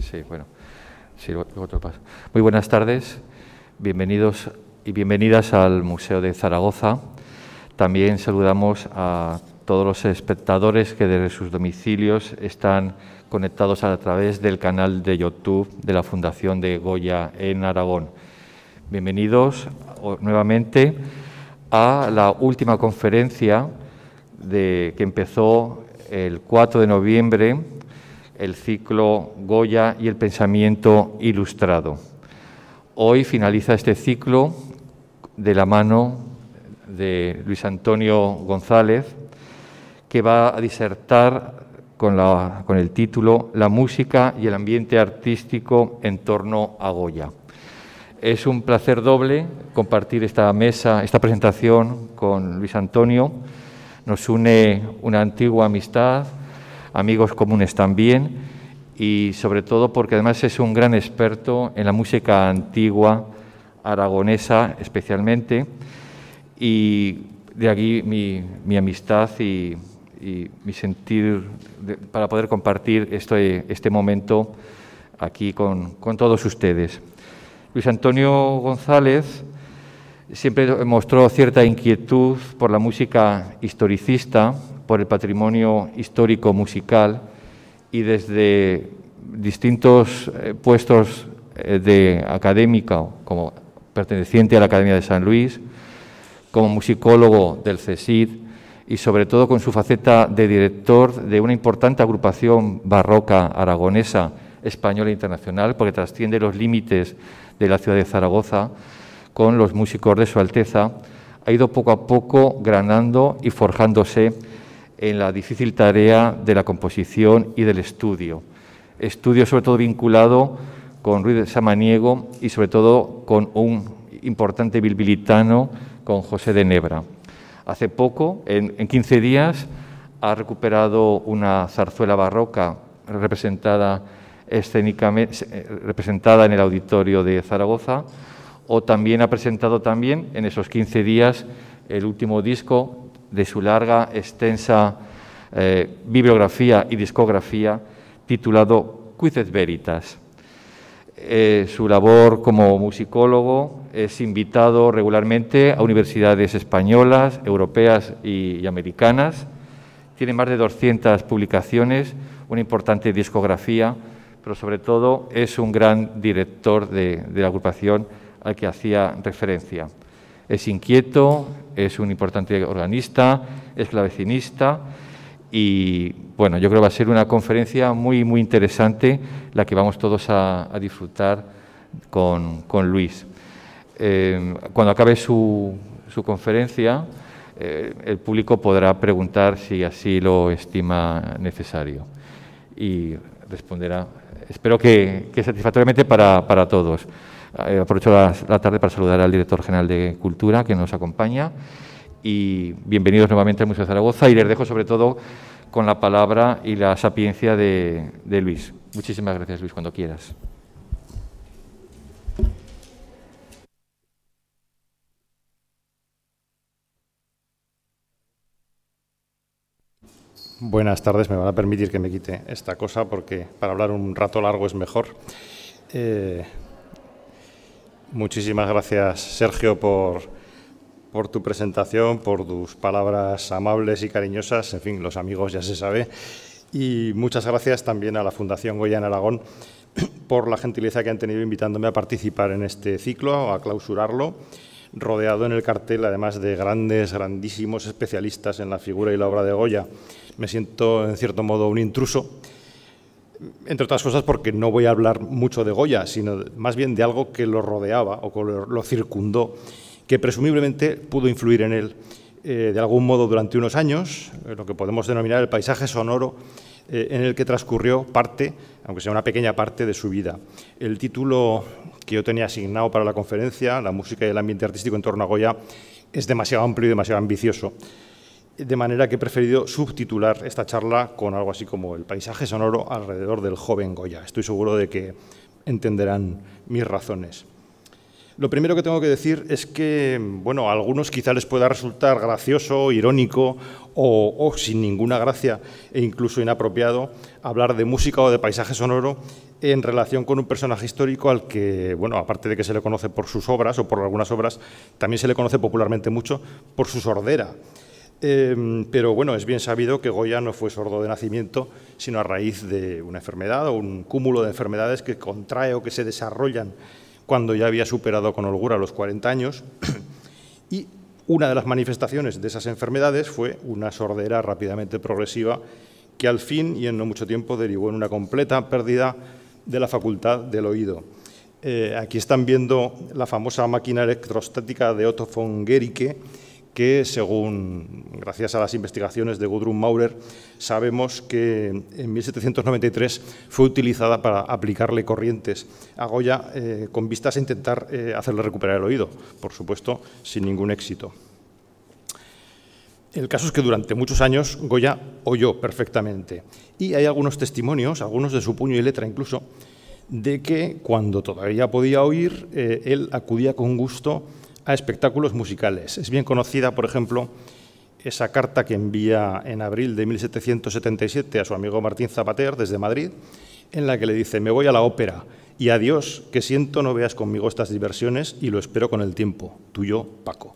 Sí, bueno. Sí, otro paso. Muy buenas tardes. Bienvenidos y bienvenidas al Museo de Zaragoza. También saludamos a todos los espectadores que desde sus domicilios están conectados a través del canal de YouTube de la Fundación de Goya en Aragón. Bienvenidos nuevamente a la última conferencia de, que empezó el 4 de noviembre el ciclo Goya y el pensamiento ilustrado. Hoy finaliza este ciclo de la mano de Luis Antonio González, que va a disertar con, el título La música y el ambiente artístico en torno a Goya. Es un placer doble compartir esta mesa, esta presentación con Luis Antonio. Nos une una antigua amistad, amigos comunes también, y sobre todo porque además es un gran experto en la música antigua aragonesa especialmente, y de aquí mi, amistad y, mi sentir para poder compartir este, este momento aquí con, con todos ustedes. Luis Antonio González siempre mostró cierta inquietud por la música historicista por el patrimonio histórico musical y desde distintos eh, puestos eh, de académica, como perteneciente a la Academia de San Luis, como musicólogo del CESID y sobre todo con su faceta de director de una importante agrupación barroca aragonesa, española e internacional, porque trasciende los límites de la ciudad de Zaragoza con los músicos de Su Alteza, ha ido poco a poco granando y forjándose en la difícil tarea de la composición y del estudio. Estudio sobre todo vinculado con Ruiz de Samaniego y sobre todo con un importante bilbilitano, con José de Nebra. Hace poco, en, en 15 días, ha recuperado una zarzuela barroca representada escénicamente eh, representada en el auditorio de Zaragoza o también ha presentado también en esos 15 días el último disco de su larga, extensa eh, bibliografía y discografía, titulado Quizet Veritas. Eh, su labor como musicólogo es invitado regularmente a universidades españolas, europeas y, americanas. Tiene más de 200 publicaciones, una importante discografía, pero sobre todo es un gran director de, de la agrupación al que hacía referencia. Es inquieto, es un importante organista, es clavecinista y bueno, yo creo que va a ser una conferencia muy, muy interesante la que vamos todos a, disfrutar con, Luis. Eh, cuando acabe su, conferencia, eh, el público podrá preguntar si así lo estima necesario y responderá, espero que, satisfactoriamente para todos. Eh, aprovecho la, tarde para saludar al director general de Cultura que nos acompaña y bienvenidos nuevamente al Museo de Zaragoza y les dejo sobre todo con la palabra y la sapiencia de, Luis. Muchísimas gracias Luis, cuando quieras. Buenas tardes, me van a permitir que me quite esta cosa porque para hablar un rato largo es mejor. Eh, Muchísimas gracias, Sergio, por, por tu presentación, por tus palabras amables y cariñosas. En fin, los amigos ya se sabe. Y muchas gracias también a la Fundación Goya en Aragón por la gentileza que han tenido invitándome a participar en este ciclo, a clausurarlo, rodeado en el cartel además de grandes, grandísimos especialistas en la figura y la obra de Goya. Me siento en cierto modo un intruso entre otras cosas porque no voy a hablar mucho de Goya, sino más bien de algo que lo rodeaba o lo, circundó, que presumiblemente pudo influir en él eh, de algún modo durante unos años, eh, lo que podemos denominar el paisaje sonoro eh, en el que transcurrió parte, aunque sea una pequeña parte, de su vida. El título que yo tenía asignado para la conferencia, La música y el ambiente artístico en torno a Goya, es demasiado amplio y demasiado ambicioso de manera que he preferido subtitular esta charla con algo así como el paisaje sonoro alrededor del joven Goya. Estoy seguro de que entenderán mis razones. Lo primero que tengo que decir es que, bueno, a algunos quizá les pueda resultar gracioso, irónico o, sin ninguna gracia e incluso inapropiado hablar de música o de paisaje sonoro en relación con un personaje histórico al que, bueno, aparte de que se le conoce por sus obras o por algunas obras, también se le conoce popularmente mucho por su sordera. Em, pero bueno, es bien sabido que Goya no fue sordo de nacimiento, sino a raíz de una enfermedad o un cúmulo de enfermedades que contrae o que se desarrollan cuando ya había superado con holgura los 40 años. y una de las manifestaciones de esas enfermedades fue una sordera rápidamente progresiva que al fin y en no mucho tiempo derivó en una completa pérdida de la facultad del oído. Eh, aquí están viendo la famosa máquina electrostática de Otto von Guericke, que según, gracias a las investigaciones de Gudrun Maurer, sabemos que en 1793 fue utilizada para aplicarle corrientes a Goya eh, con vistas a intentar eh, hacerle recuperar el oído, por supuesto, sin ningún éxito. El caso es que durante muchos años Goya oyó perfectamente y hay algunos testimonios, algunos de su puño y letra incluso, de que cuando todavía podía oír, eh, él acudía con gusto a espectáculos musicales. Es bien conocida, por ejemplo, esa carta que envía en abril de 1777 a su amigo Martín Zapater desde Madrid, en la que le dice, me voy a la ópera y adiós, que siento no veas conmigo estas diversiones y lo espero con el tiempo, tuyo, Paco.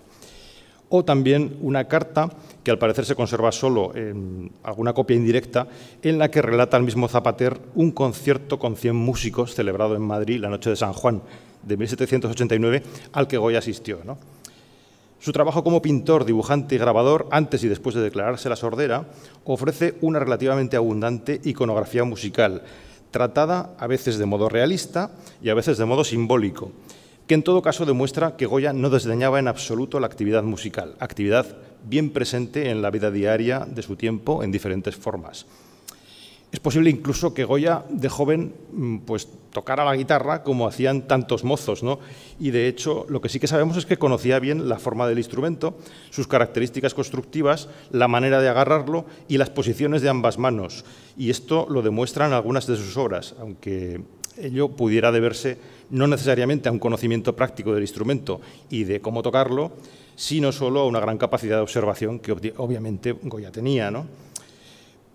O también una carta que al parecer se conserva solo en alguna copia indirecta, en la que relata al mismo Zapater un concierto con 100 músicos celebrado en Madrid la noche de San Juan, de 1789 al que Goya asistió. Su trabajo como pintor, dibujante y grabador, antes y después de declararse la sordera, ofrece una relativamente abundante iconografía musical, tratada a veces de modo realista y a veces de modo simbólico, que en todo caso demuestra que Goya no desdeñaba en absoluto la actividad musical, actividad bien presente en la vida diaria de su tiempo en diferentes formas. Es posible incluso que Goya de joven mm, pues tocara la guitarra como hacían tantos mozos, ¿no? Y de hecho, lo que sí que sabemos es que conocía bien la forma del instrumento, sus características constructivas, la manera de agarrarlo y las posiciones de ambas manos. Y esto lo demuestran algunas de sus obras, aunque ello pudiera deberse no necesariamente a un conocimiento práctico del instrumento y de cómo tocarlo, sino solo a una gran capacidad de observación que obviamente Goya tenía,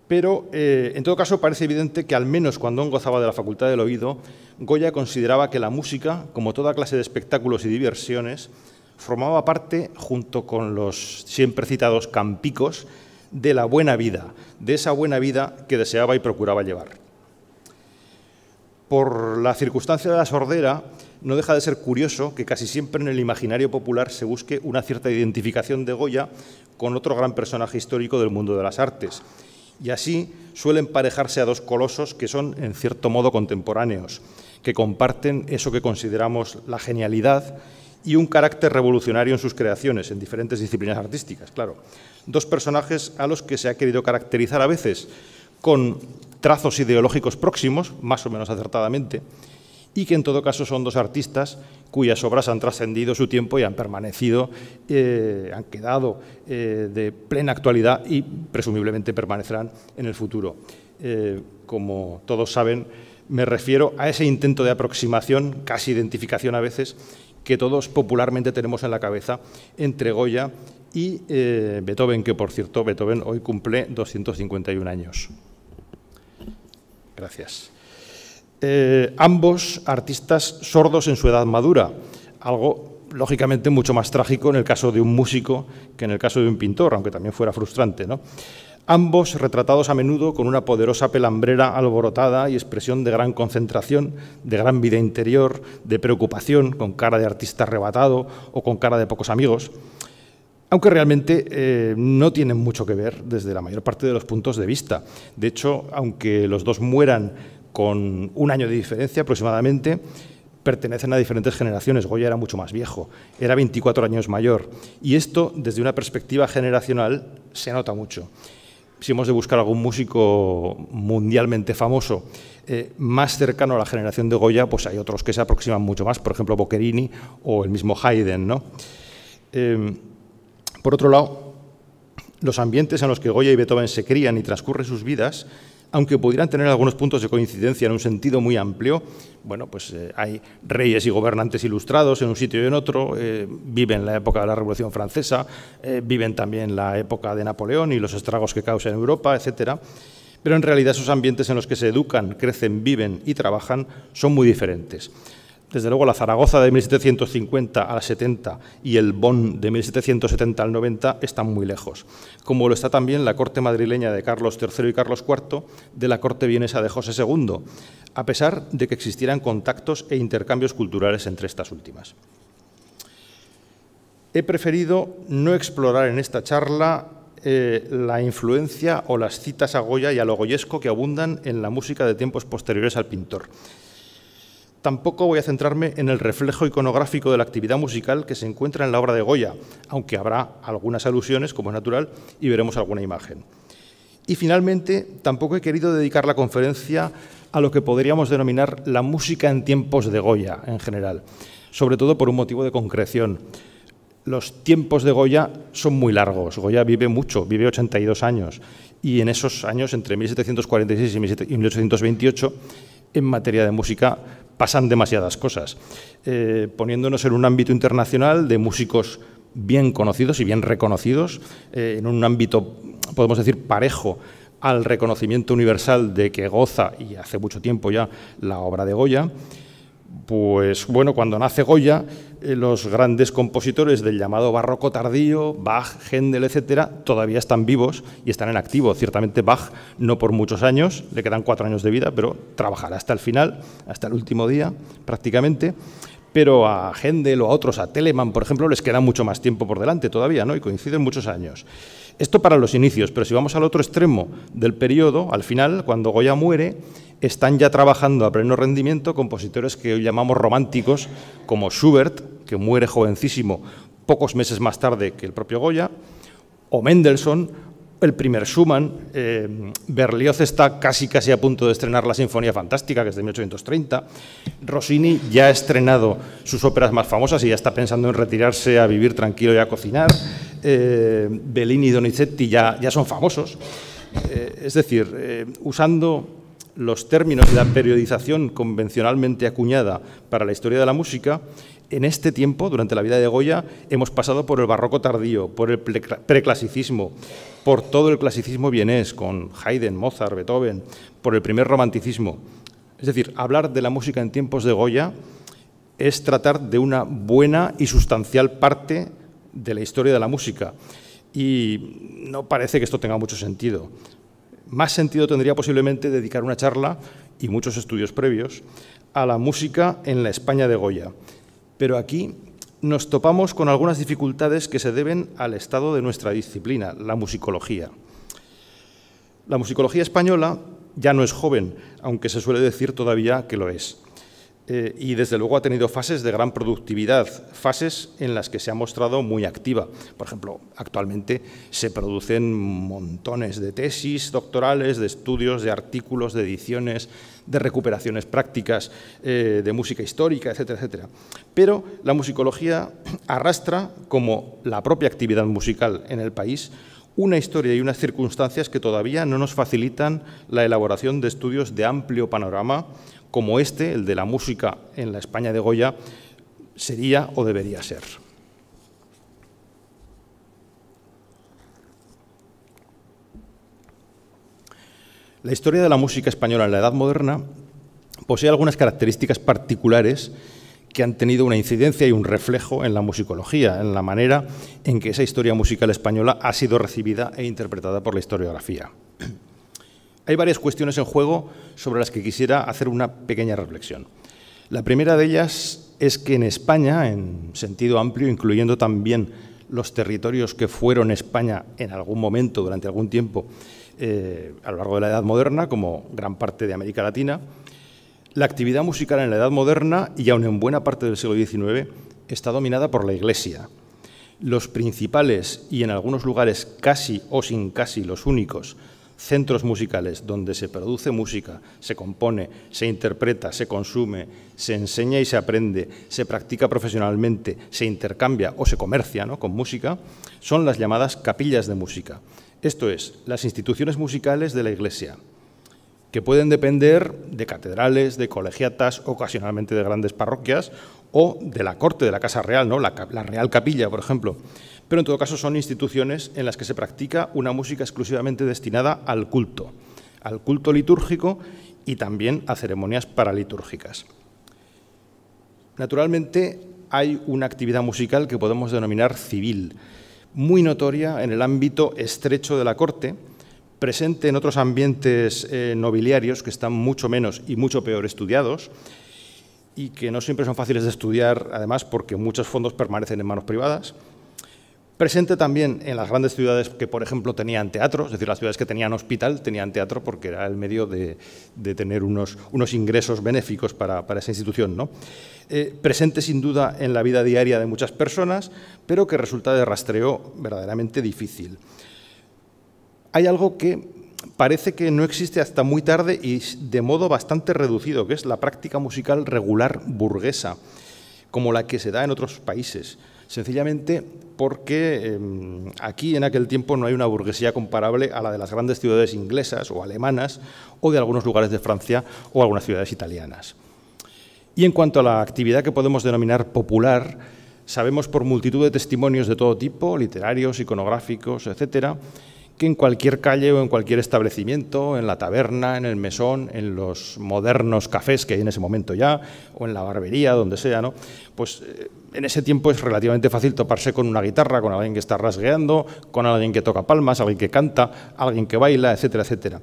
pero, eh, en todo caso, parece evidente que, al menos cuando aún gozaba de la facultad del oído, Goya consideraba que la música, como toda clase de espectáculos y diversiones, formaba parte, junto con los siempre citados campicos, de la buena vida, de esa buena vida que deseaba y procuraba llevar. Por la circunstancia de la sordera, no deja de ser curioso que casi siempre en el imaginario popular se busque una cierta identificación de Goya con otro gran personaje histórico del mundo de las artes, y así suelen parejarse a dos colosos que son, en cierto modo, contemporáneos, que comparten eso que consideramos la genialidad y un carácter revolucionario en sus creaciones, en diferentes disciplinas artísticas, claro. Dos personajes a los que se ha querido caracterizar a veces con trazos ideológicos próximos, más o menos acertadamente, y que en todo caso son dos artistas cuyas obras han trascendido su tiempo y han permanecido, eh, han quedado eh, de plena actualidad y presumiblemente permanecerán en el futuro. Eh, como todos saben, me refiero a ese intento de aproximación, casi identificación a veces, que todos popularmente tenemos en la cabeza entre Goya y Beethoven, que por cierto Beethoven hoy cumple 251 años. Gracias. Eh, ambos artistas sordos en su edad madura, algo lógicamente mucho más trágico en el caso de un músico que en el caso de un pintor, aunque también fuera frustrante. ¿no? Ambos retratados a menudo con una poderosa pelambrera alborotada y expresión de gran concentración, de gran vida interior, de preocupación, con cara de artista arrebatado o con cara de pocos amigos aunque realmente eh, no tienen mucho que ver desde la mayor parte de los puntos de vista. De hecho, aunque los dos mueran con un año de diferencia aproximadamente, pertenecen a diferentes generaciones. Goya era mucho más viejo, era 24 años mayor. Y esto, desde una perspectiva generacional, se nota mucho. Si hemos de buscar algún músico mundialmente famoso eh, más cercano a la generación de Goya, pues hay otros que se aproximan mucho más, por ejemplo, Boccherini o el mismo Haydn. Em, por otro lado, los ambientes en los que Goya y Beethoven se crían y transcurren sus vidas aunque pudieran tener algunos puntos de coincidencia en un sentido muy amplio, bueno, pues eh, hay reyes y gobernantes ilustrados en un sitio y en otro, eh, viven la época de la Revolución Francesa, eh, viven también la época de Napoleón y los estragos que causa en Europa, etcétera. Pero en realidad esos ambientes en los que se educan, crecen, viven y trabajan son muy diferentes desde luego la Zaragoza de 1750 al 70 y el Bonn de 1770 al 90 están muy lejos, como lo está también la corte madrileña de Carlos III y Carlos IV de la corte vienesa de José II, a pesar de que existieran contactos e intercambios culturales entre estas últimas. He preferido no explorar en esta charla eh, la influencia o las citas a Goya y a lo que abundan en la música de tiempos posteriores al pintor Tampoco voy a centrarme en el reflejo iconográfico de la actividad musical que se encuentra en la obra de Goya, aunque habrá algunas alusiones, como es natural, y veremos alguna imagen. Y finalmente, tampoco he querido dedicar la conferencia a lo que podríamos denominar la música en tiempos de Goya en general, sobre todo por un motivo de concreción. Los tiempos de Goya son muy largos. Goya vive mucho, vive 82 años. Y en esos años, entre 1746 y 1828, en materia de música pasan demasiadas cosas, eh, poniéndonos en un ámbito internacional de músicos bien conocidos y bien reconocidos, eh, en un ámbito, podemos decir, parejo al reconocimiento universal de que goza, y hace mucho tiempo ya, la obra de Goya, pues bueno, cuando nace Goya, eh, los grandes compositores del llamado barroco tardío, Bach, Händel, etcétera, todavía están vivos y están en activo. Ciertamente Bach no por muchos años, le quedan cuatro años de vida, pero trabajará hasta el final, hasta el último día prácticamente. Pero a Händel o a otros, a Telemann, por ejemplo, les queda mucho más tiempo por delante todavía, ¿no? Y coinciden muchos años. Esto para los inicios, pero si vamos al otro extremo del periodo, al final, cuando Goya muere, están ya trabajando a pleno rendimiento compositores que hoy llamamos románticos, como Schubert, que muere jovencísimo pocos meses más tarde que el propio Goya, o Mendelssohn, el primer Schumann. Eh, Berlioz está casi casi a punto de estrenar la Sinfonía Fantástica, que es de 1830. Rossini ya ha estrenado sus óperas más famosas y ya está pensando en retirarse a vivir tranquilo y a cocinar. Eh, Bellini y Donizetti ya, son famosos. Eh, es decir, usando los términos de la periodización convencionalmente acuñada para la historia de la música en este tiempo, durante la vida de Goya, hemos pasado por el barroco tardío, por el preclasicismo, por todo el clasicismo vienés, con Haydn, Mozart, Beethoven, por el primer romanticismo. Es decir, hablar de la música en tiempos de Goya es tratar de una buena y sustancial parte de la historia de la música. Y no parece que esto tenga mucho sentido. Más sentido tendría posiblemente dedicar una charla y muchos estudios previos a la música en la España de Goya pero aquí nos topamos con algunas dificultades que se deben al estado de nuestra disciplina, la musicología. La musicología española ya no es joven, aunque se suele decir todavía que lo es. Eh, y desde luego ha tenido fases de gran productividad, fases en las que se ha mostrado muy activa. Por ejemplo, actualmente se producen montones de tesis doctorales, de estudios, de artículos, de ediciones, de recuperaciones prácticas, eh, de música histórica, etcétera, etcétera. Pero la musicología arrastra, como la propia actividad musical en el país, una historia y unas circunstancias que todavía no nos facilitan la elaboración de estudios de amplio panorama como este, el de la música en la España de Goya, sería o debería ser. La historia de la música española en la Edad Moderna posee algunas características particulares que han tenido una incidencia y un reflejo en la musicología, en la manera en que esa historia musical española ha sido recibida e interpretada por la historiografía. Hay varias cuestiones en juego sobre las que quisiera hacer una pequeña reflexión. La primera de ellas es que en España, en sentido amplio, incluyendo también los territorios que fueron España en algún momento, durante algún tiempo, eh, a lo largo de la Edad Moderna, como gran parte de América Latina, la actividad musical en la Edad Moderna y aún en buena parte del siglo XIX está dominada por la Iglesia. Los principales y en algunos lugares casi o sin casi los únicos centros musicales donde se produce música, se compone, se interpreta, se consume, se enseña y se aprende, se practica profesionalmente, se intercambia o se comercia con música, son las llamadas capillas de música. Esto es, las instituciones musicales de la Iglesia, que pueden depender de catedrales, de colegiatas, ocasionalmente de grandes parroquias o de la corte, de la Casa Real, ¿no? la Real Capilla, por ejemplo pero en todo caso son instituciones en las que se practica una música exclusivamente destinada al culto, al culto litúrgico y también a ceremonias paralitúrgicas. Naturalmente hay una actividad musical que podemos denominar civil, muy notoria en el ámbito estrecho de la corte, presente en otros ambientes eh, nobiliarios que están mucho menos y mucho peor estudiados y que no siempre son fáciles de estudiar, además porque muchos fondos permanecen en manos privadas, Presente también en las grandes ciudades que, por ejemplo, tenían teatro, es decir, las ciudades que tenían hospital tenían teatro porque era el medio de, tener unos, ingresos benéficos para, esa institución. Eh, presente sin duda en la vida diaria de muchas personas, pero que resulta de rastreo verdaderamente difícil. Hay algo que parece que no existe hasta muy tarde y de modo bastante reducido, que es la práctica musical regular burguesa, como la que se da en otros países sencillamente porque em, aquí en aquel tiempo no hay una burguesía comparable a la de las grandes ciudades inglesas o alemanas o de algunos lugares de Francia o algunas ciudades italianas. Y en cuanto a la actividad que podemos denominar popular, sabemos por multitud de testimonios de todo tipo, literarios, iconográficos, etcétera, que en cualquier calle o en cualquier establecimiento, en la taberna, en el mesón, en los modernos cafés que hay en ese momento ya, o en la barbería, donde sea, ¿no? pues eh, en ese tiempo es relativamente fácil toparse con una guitarra, con alguien que está rasgueando, con alguien que toca palmas, alguien que canta, alguien que baila, etcétera, etcétera.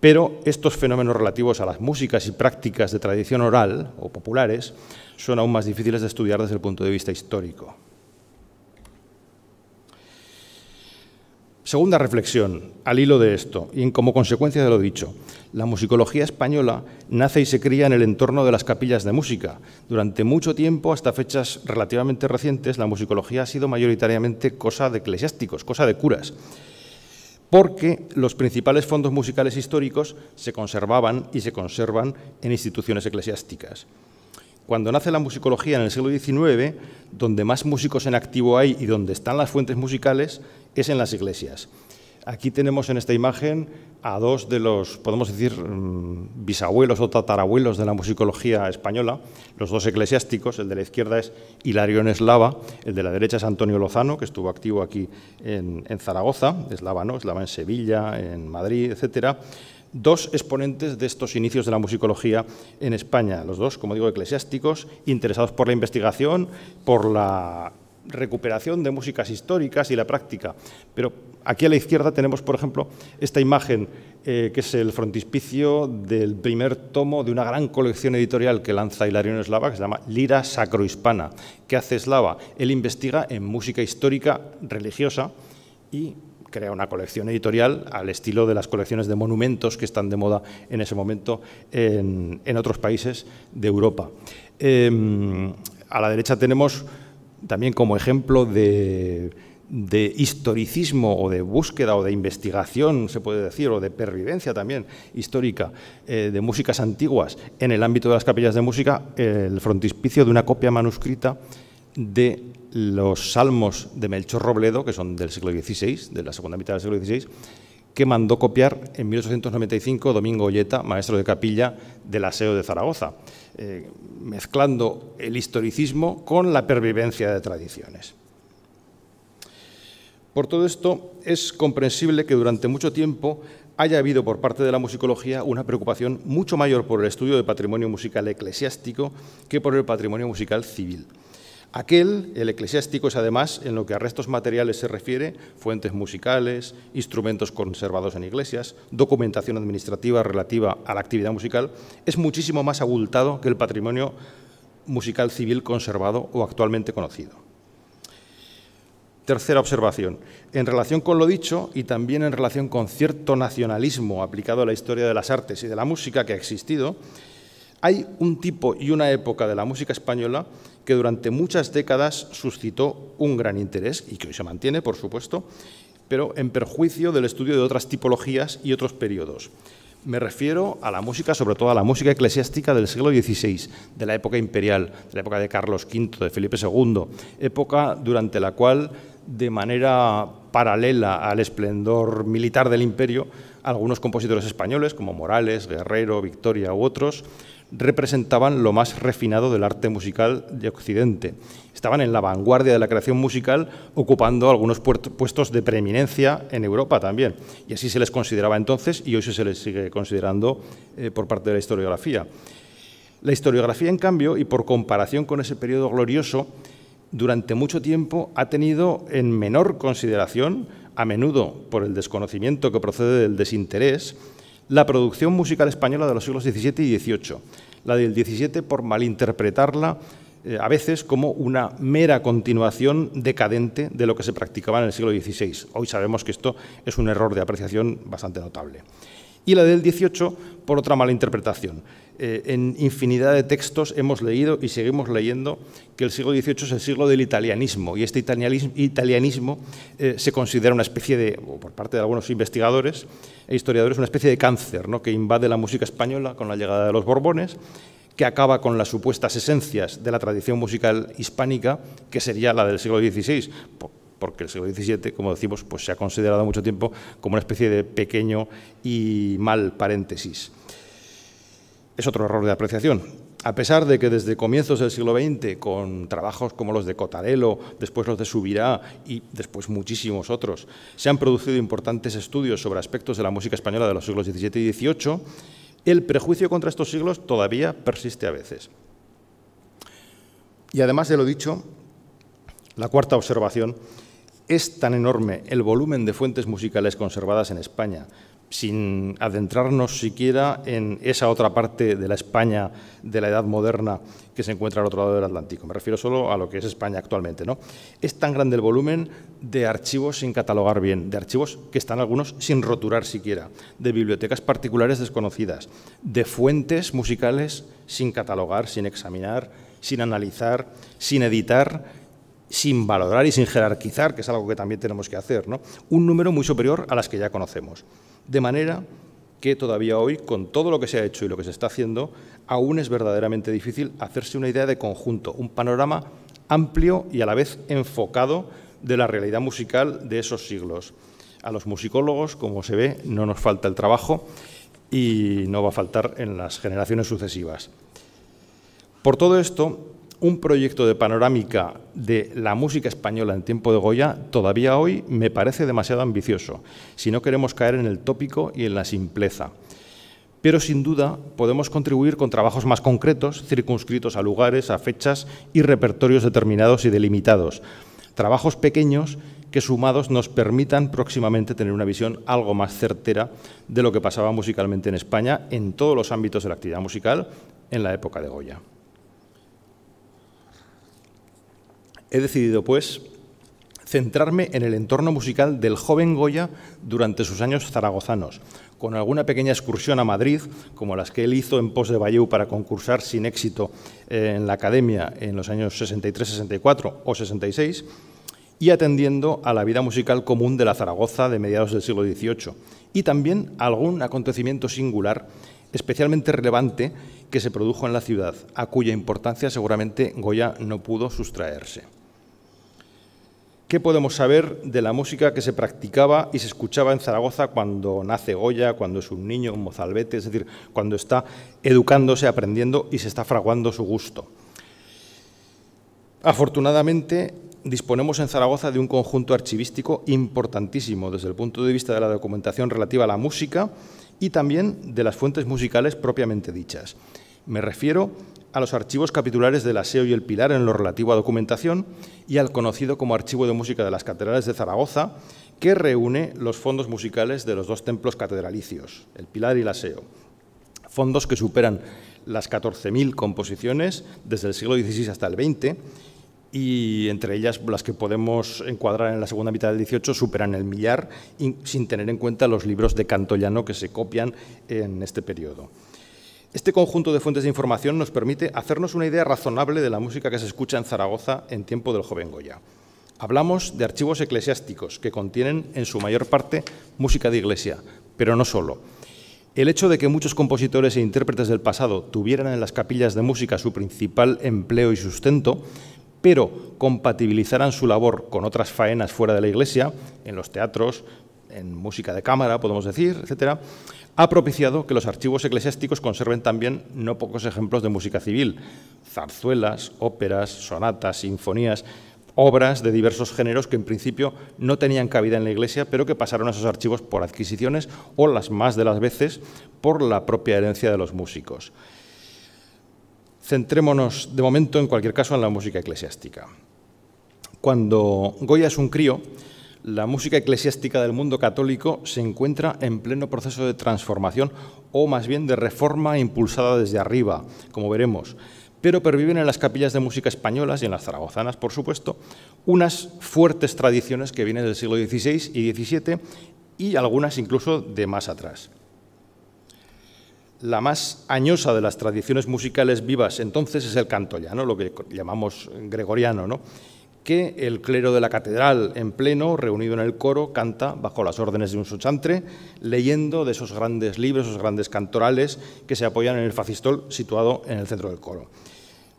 Pero estos fenómenos relativos a las músicas y prácticas de tradición oral o populares son aún más difíciles de estudiar desde el punto de vista histórico. Segunda reflexión, al hilo de esto, y como consecuencia de lo dicho, la musicología española nace y se cría en el entorno de las capillas de música. Durante mucho tiempo, hasta fechas relativamente recientes, la musicología ha sido mayoritariamente cosa de eclesiásticos, cosa de curas, porque los principales fondos musicales históricos se conservaban y se conservan en instituciones eclesiásticas. Cuando nace la musicología en el siglo XIX, donde más músicos en activo hay y donde están las fuentes musicales es en las iglesias. Aquí tenemos en esta imagen a dos de los, podemos decir, mm, bisabuelos o tatarabuelos de la musicología española, los dos eclesiásticos, el de la izquierda es Hilarión Eslava, el de la derecha es Antonio Lozano, que estuvo activo aquí en, Zaragoza, Eslava en Sevilla, en Madrid, etcétera dos exponentes de estos inicios de la musicología en España, los dos, como digo, eclesiásticos, interesados por la investigación, por la recuperación de músicas históricas y la práctica. Pero aquí a la izquierda tenemos, por ejemplo, esta imagen eh, que es el frontispicio del primer tomo de una gran colección editorial que lanza Hilarión Eslava, que se llama Lira Sacrohispana. ¿Qué hace Eslava? Él investiga en música histórica religiosa y crea una colección editorial al estilo de las colecciones de monumentos que están de moda en ese momento en, otros países de Europa. Em, a la derecha tenemos también como ejemplo de, historicismo o de búsqueda o de investigación, se puede decir, o de pervivencia también histórica eh, de músicas antiguas en el ámbito de las capillas de música, el frontispicio de una copia manuscrita de los salmos de Melchor Robledo, que son del siglo XVI, de la segunda mitad del siglo XVI, que mandó copiar en 1895 Domingo Olleta, maestro de capilla del Aseo de Zaragoza, eh, mezclando el historicismo con la pervivencia de tradiciones. Por todo esto, es comprensible que durante mucho tiempo haya habido por parte de la musicología una preocupación mucho mayor por el estudio del patrimonio musical eclesiástico que por el patrimonio musical civil Aquel, el eclesiástico, es además, en lo que a restos materiales se refiere, fuentes musicales, instrumentos conservados en iglesias, documentación administrativa relativa a la actividad musical, es muchísimo más abultado que el patrimonio musical civil conservado o actualmente conocido. Tercera observación. En relación con lo dicho y también en relación con cierto nacionalismo aplicado a la historia de las artes y de la música que ha existido, hay un tipo y una época de la música española que durante muchas décadas suscitó un gran interés y que hoy se mantiene, por supuesto, pero en perjuicio del estudio de otras tipologías y otros periodos. Me refiero a la música, sobre todo a la música eclesiástica del siglo XVI, de la época imperial, de la época de Carlos V, de Felipe II, época durante la cual, de manera paralela al esplendor militar del imperio, algunos compositores españoles, como Morales, Guerrero, Victoria u otros, representaban lo más refinado del arte musical de Occidente. Estaban en la vanguardia de la creación musical, ocupando algunos puestos de preeminencia en Europa también. Y así se les consideraba entonces y hoy se les sigue considerando eh, por parte de la historiografía. La historiografía, en cambio, y por comparación con ese periodo glorioso, durante mucho tiempo ha tenido en menor consideración, a menudo por el desconocimiento que procede del desinterés, la producción musical española de los siglos XVII y XVIII. La del XVII por malinterpretarla eh, a veces como una mera continuación decadente de lo que se practicaba en el siglo XVI. Hoy sabemos que esto es un error de apreciación bastante notable y la del XVIII por otra mala interpretación. Eh, en infinidad de textos hemos leído y seguimos leyendo que el siglo XVIII es el siglo del italianismo y este italianismo, eh, se considera una especie de, por parte de algunos investigadores e historiadores, una especie de cáncer ¿no? que invade la música española con la llegada de los Borbones, que acaba con las supuestas esencias de la tradición musical hispánica, que sería la del siglo XVI, porque el siglo XVII, como decimos, pues se ha considerado mucho tiempo como una especie de pequeño y mal paréntesis. Es otro error de apreciación. A pesar de que desde comienzos del siglo XX, con trabajos como los de Cotarello... después los de Subirá y después muchísimos otros, se han producido importantes estudios sobre aspectos de la música española de los siglos XVII y XVIII, el prejuicio contra estos siglos todavía persiste a veces. Y además de lo dicho, la cuarta observación es tan enorme el volumen de fuentes musicales conservadas en España, sin adentrarnos siquiera en esa otra parte de la España de la Edad Moderna que se encuentra al otro lado del Atlántico. Me refiero solo a lo que es España actualmente. ¿no? Es tan grande el volumen de archivos sin catalogar bien, de archivos que están algunos sin roturar siquiera, de bibliotecas particulares desconocidas, de fuentes musicales sin catalogar, sin examinar, sin analizar, sin editar sin valorar y sin jerarquizar, que es algo que también tenemos que hacer, ¿no? un número muy superior a las que ya conocemos. De manera que todavía hoy, con todo lo que se ha hecho y lo que se está haciendo, aún es verdaderamente difícil hacerse una idea de conjunto, un panorama amplio y a la vez enfocado de la realidad musical de esos siglos. A los musicólogos, como se ve, no nos falta el trabajo y no va a faltar en las generaciones sucesivas. Por todo esto, un proyecto de panorámica de la música española en tiempo de Goya todavía hoy me parece demasiado ambicioso, si no queremos caer en el tópico y en la simpleza. Pero sin duda podemos contribuir con trabajos más concretos, circunscritos a lugares, a fechas y repertorios determinados y delimitados. Trabajos pequeños que sumados nos permitan próximamente tener una visión algo más certera de lo que pasaba musicalmente en España en todos los ámbitos de la actividad musical en la época de Goya. He decidido, pues, centrarme en el entorno musical del joven Goya durante sus años zaragozanos, con alguna pequeña excursión a Madrid, como las que él hizo en pos de Bayeux para concursar sin éxito eh, en la academia en los años 63, 64 o 66, y atendiendo a la vida musical común de la Zaragoza de mediados del siglo XVIII, y también algún acontecimiento singular especialmente relevante que se produjo en la ciudad, a cuya importancia seguramente Goya no pudo sustraerse. ¿Qué podemos saber de la música que se practicaba y se escuchaba en Zaragoza cuando nace Goya, cuando es un niño, un mozalbete, es decir, cuando está educándose, aprendiendo y se está fraguando su gusto? Afortunadamente, disponemos en Zaragoza de un conjunto archivístico importantísimo desde el punto de vista de la documentación relativa a la música y también de las fuentes musicales propiamente dichas. Me refiero a los archivos capitulares del Aseo y el Pilar en lo relativo a documentación y al conocido como Archivo de Música de las Catedrales de Zaragoza, que reúne los fondos musicales de los dos templos catedralicios, el Pilar y el Aseo. Fondos que superan las 14.000 composiciones desde el siglo XVI hasta el XX y entre ellas las que podemos encuadrar en la segunda mitad del 18 superan el millar sin tener en cuenta los libros de Cantollano que se copian en este periodo. Este conjunto de fuentes de información nos permite hacernos una idea razonable de la música que se escucha en Zaragoza en tiempo del joven Goya. Hablamos de archivos eclesiásticos que contienen en su mayor parte música de iglesia, pero no solo. El hecho de que muchos compositores e intérpretes del pasado tuvieran en las capillas de música su principal empleo y sustento pero compatibilizaran su labor con otras faenas fuera de la Iglesia, en los teatros, en música de cámara, podemos decir, etcétera, ha propiciado que los archivos eclesiásticos conserven también no pocos ejemplos de música civil, zarzuelas, óperas, sonatas, sinfonías, obras de diversos géneros que en principio no tenían cabida en la Iglesia, pero que pasaron a esos archivos por adquisiciones o las más de las veces por la propia herencia de los músicos. Centrémonos de momento, en cualquier caso, en la música eclesiástica. Cuando Goya es un crío, la música eclesiástica del mundo católico se encuentra en pleno proceso de transformación o más bien de reforma impulsada desde arriba, como veremos. Pero perviven en las capillas de música españolas y en las zaragozanas, por supuesto, unas fuertes tradiciones que vienen del siglo XVI y XVII y algunas incluso de más atrás la más añosa de las tradiciones musicales vivas entonces es el canto llano, lo que llamamos gregoriano, que el clero de la catedral en pleno, reunido en el coro, canta bajo las órdenes de un suchantre, leyendo de esos grandes libros, esos grandes cantorales que se apoyan en el facistol situado en el centro del coro.